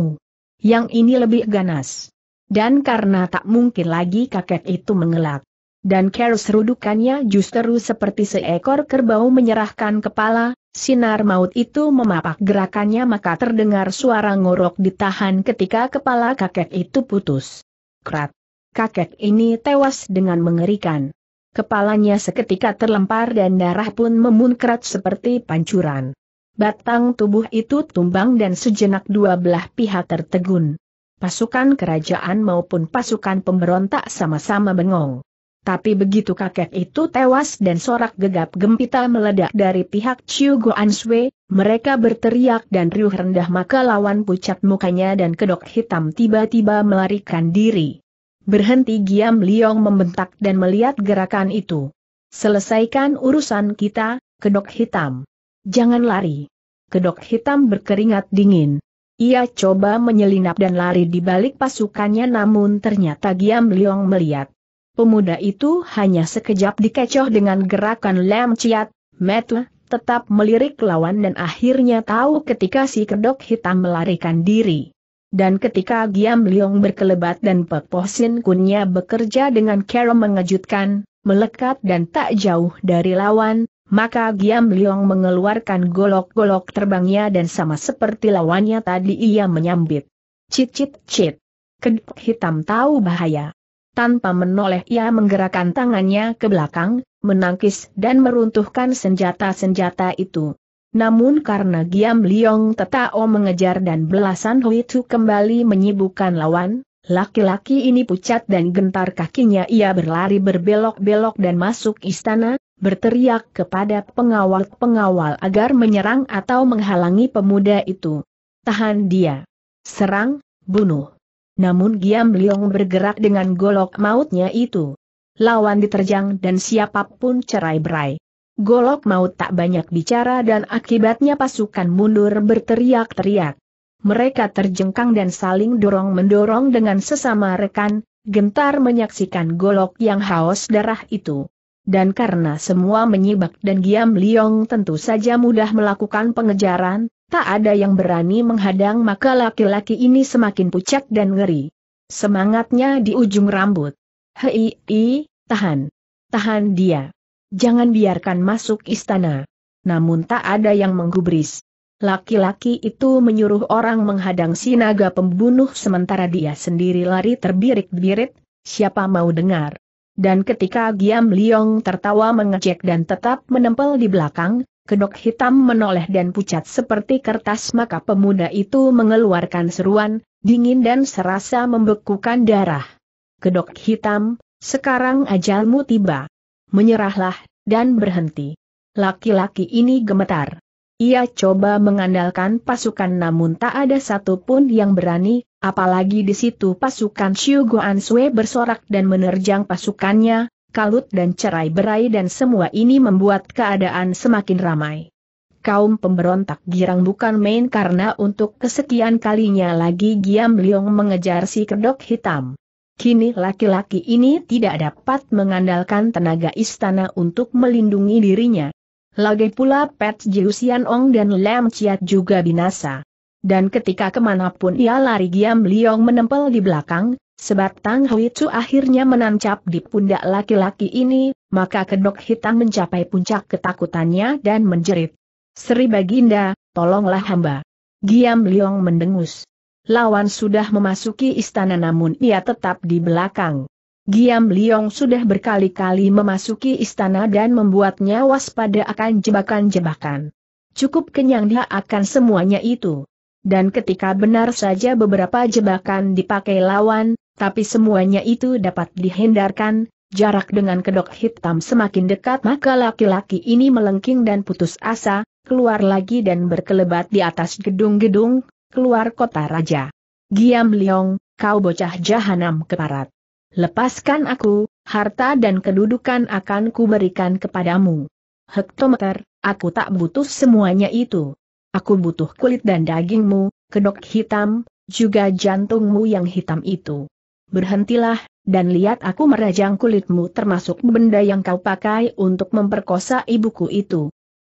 A: Yang ini lebih ganas. Dan karena tak mungkin lagi kakek itu mengelak. Dan Keros rudukannya justru seperti seekor kerbau menyerahkan kepala, sinar maut itu memapak gerakannya maka terdengar suara ngorok ditahan ketika kepala kakek itu putus. Krat. Kakek ini tewas dengan mengerikan. Kepalanya seketika terlempar dan darah pun memunkrat seperti pancuran. Batang tubuh itu tumbang dan sejenak dua belah pihak tertegun. Pasukan kerajaan maupun pasukan pemberontak sama-sama bengong. Tapi begitu kakek itu tewas dan sorak gegap gempita meledak dari pihak Chiu Guan Sui, mereka berteriak dan riuh rendah maka lawan pucat mukanya dan kedok hitam tiba-tiba melarikan diri. Berhenti Giam Liong membentak dan melihat gerakan itu. Selesaikan urusan kita, kedok hitam. Jangan lari. Kedok hitam berkeringat dingin. Ia coba menyelinap dan lari di balik pasukannya namun ternyata Giam Liong melihat. Pemuda itu hanya sekejap dikecoh dengan gerakan lem ciat, metu, tetap melirik lawan dan akhirnya tahu ketika si kedok hitam melarikan diri. Dan ketika Giam Liong berkelebat dan Pepoh Sin Kunnya bekerja dengan cara mengejutkan, melekat dan tak jauh dari lawan, maka Giam Liong mengeluarkan golok-golok terbangnya dan sama seperti lawannya tadi ia menyambit. cicit cit cit Kedok hitam tahu bahaya. Tanpa menoleh ia menggerakkan tangannya ke belakang, menangkis dan meruntuhkan senjata-senjata itu. Namun karena Giam Liong Tetao mengejar dan belasan Hui tu kembali menyibukkan lawan, laki-laki ini pucat dan gentar kakinya ia berlari berbelok-belok dan masuk istana, berteriak kepada pengawal-pengawal agar menyerang atau menghalangi pemuda itu. Tahan dia. Serang, bunuh. Namun Giam Liong bergerak dengan golok mautnya itu. Lawan diterjang dan siapapun cerai berai. Golok maut tak banyak bicara dan akibatnya pasukan mundur berteriak-teriak. Mereka terjengkang dan saling dorong-mendorong dengan sesama rekan, gentar menyaksikan golok yang haus darah itu. Dan karena semua menyibak dan diam Liong tentu saja mudah melakukan pengejaran, tak ada yang berani menghadang maka laki-laki ini semakin pucat dan ngeri. Semangatnya di ujung rambut. Hei, tahan. Tahan dia jangan biarkan masuk istana. Namun tak ada yang menggubris. Laki-laki itu menyuruh orang menghadang si naga pembunuh sementara dia sendiri lari terbirit-birit, siapa mau dengar. Dan ketika Giam Liong tertawa mengejek dan tetap menempel di belakang, kedok hitam menoleh dan pucat seperti kertas maka pemuda itu mengeluarkan seruan, dingin dan serasa membekukan darah. Kedok hitam, sekarang ajalmu tiba menyerahlah, dan berhenti. Laki-laki ini gemetar. Ia coba mengandalkan pasukan namun tak ada satupun yang berani, apalagi di situ pasukan Xiu Guan Sui bersorak dan menerjang pasukannya, kalut dan cerai berai dan semua ini membuat keadaan semakin ramai. Kaum pemberontak girang bukan main karena untuk kesekian kalinya lagi Giam Liong mengejar si kedok hitam. Kini laki-laki ini tidak dapat mengandalkan tenaga istana untuk melindungi dirinya. Lagi pula Pet Jiusian Ong dan Lam Chiat juga binasa. Dan ketika kemanapun ia lari Giam Liong menempel di belakang, sebatang Hui Chu akhirnya menancap di pundak laki-laki ini, maka kedok hitam mencapai puncak ketakutannya dan menjerit. Sri Baginda, tolonglah hamba. Giam Liong mendengus lawan sudah memasuki istana namun ia tetap di belakang. Giam Liong sudah berkali-kali memasuki istana dan membuatnya waspada akan jebakan-jebakan. Cukup kenyang dia akan semuanya itu. Dan ketika benar saja beberapa jebakan dipakai lawan, tapi semuanya itu dapat dihindarkan, jarak dengan kedok hitam semakin dekat maka laki-laki ini melengking dan putus asa, keluar lagi dan berkelebat di atas gedung-gedung, keluar kota raja. Giam Liong, kau bocah jahanam keparat. Lepaskan aku, harta dan kedudukan akan kuberikan kepadamu. Hektometer, aku tak butuh semuanya itu. Aku butuh kulit dan dagingmu, kedok hitam, juga jantungmu yang hitam itu. Berhentilah, dan lihat aku merajang kulitmu termasuk benda yang kau pakai untuk memperkosa ibuku itu.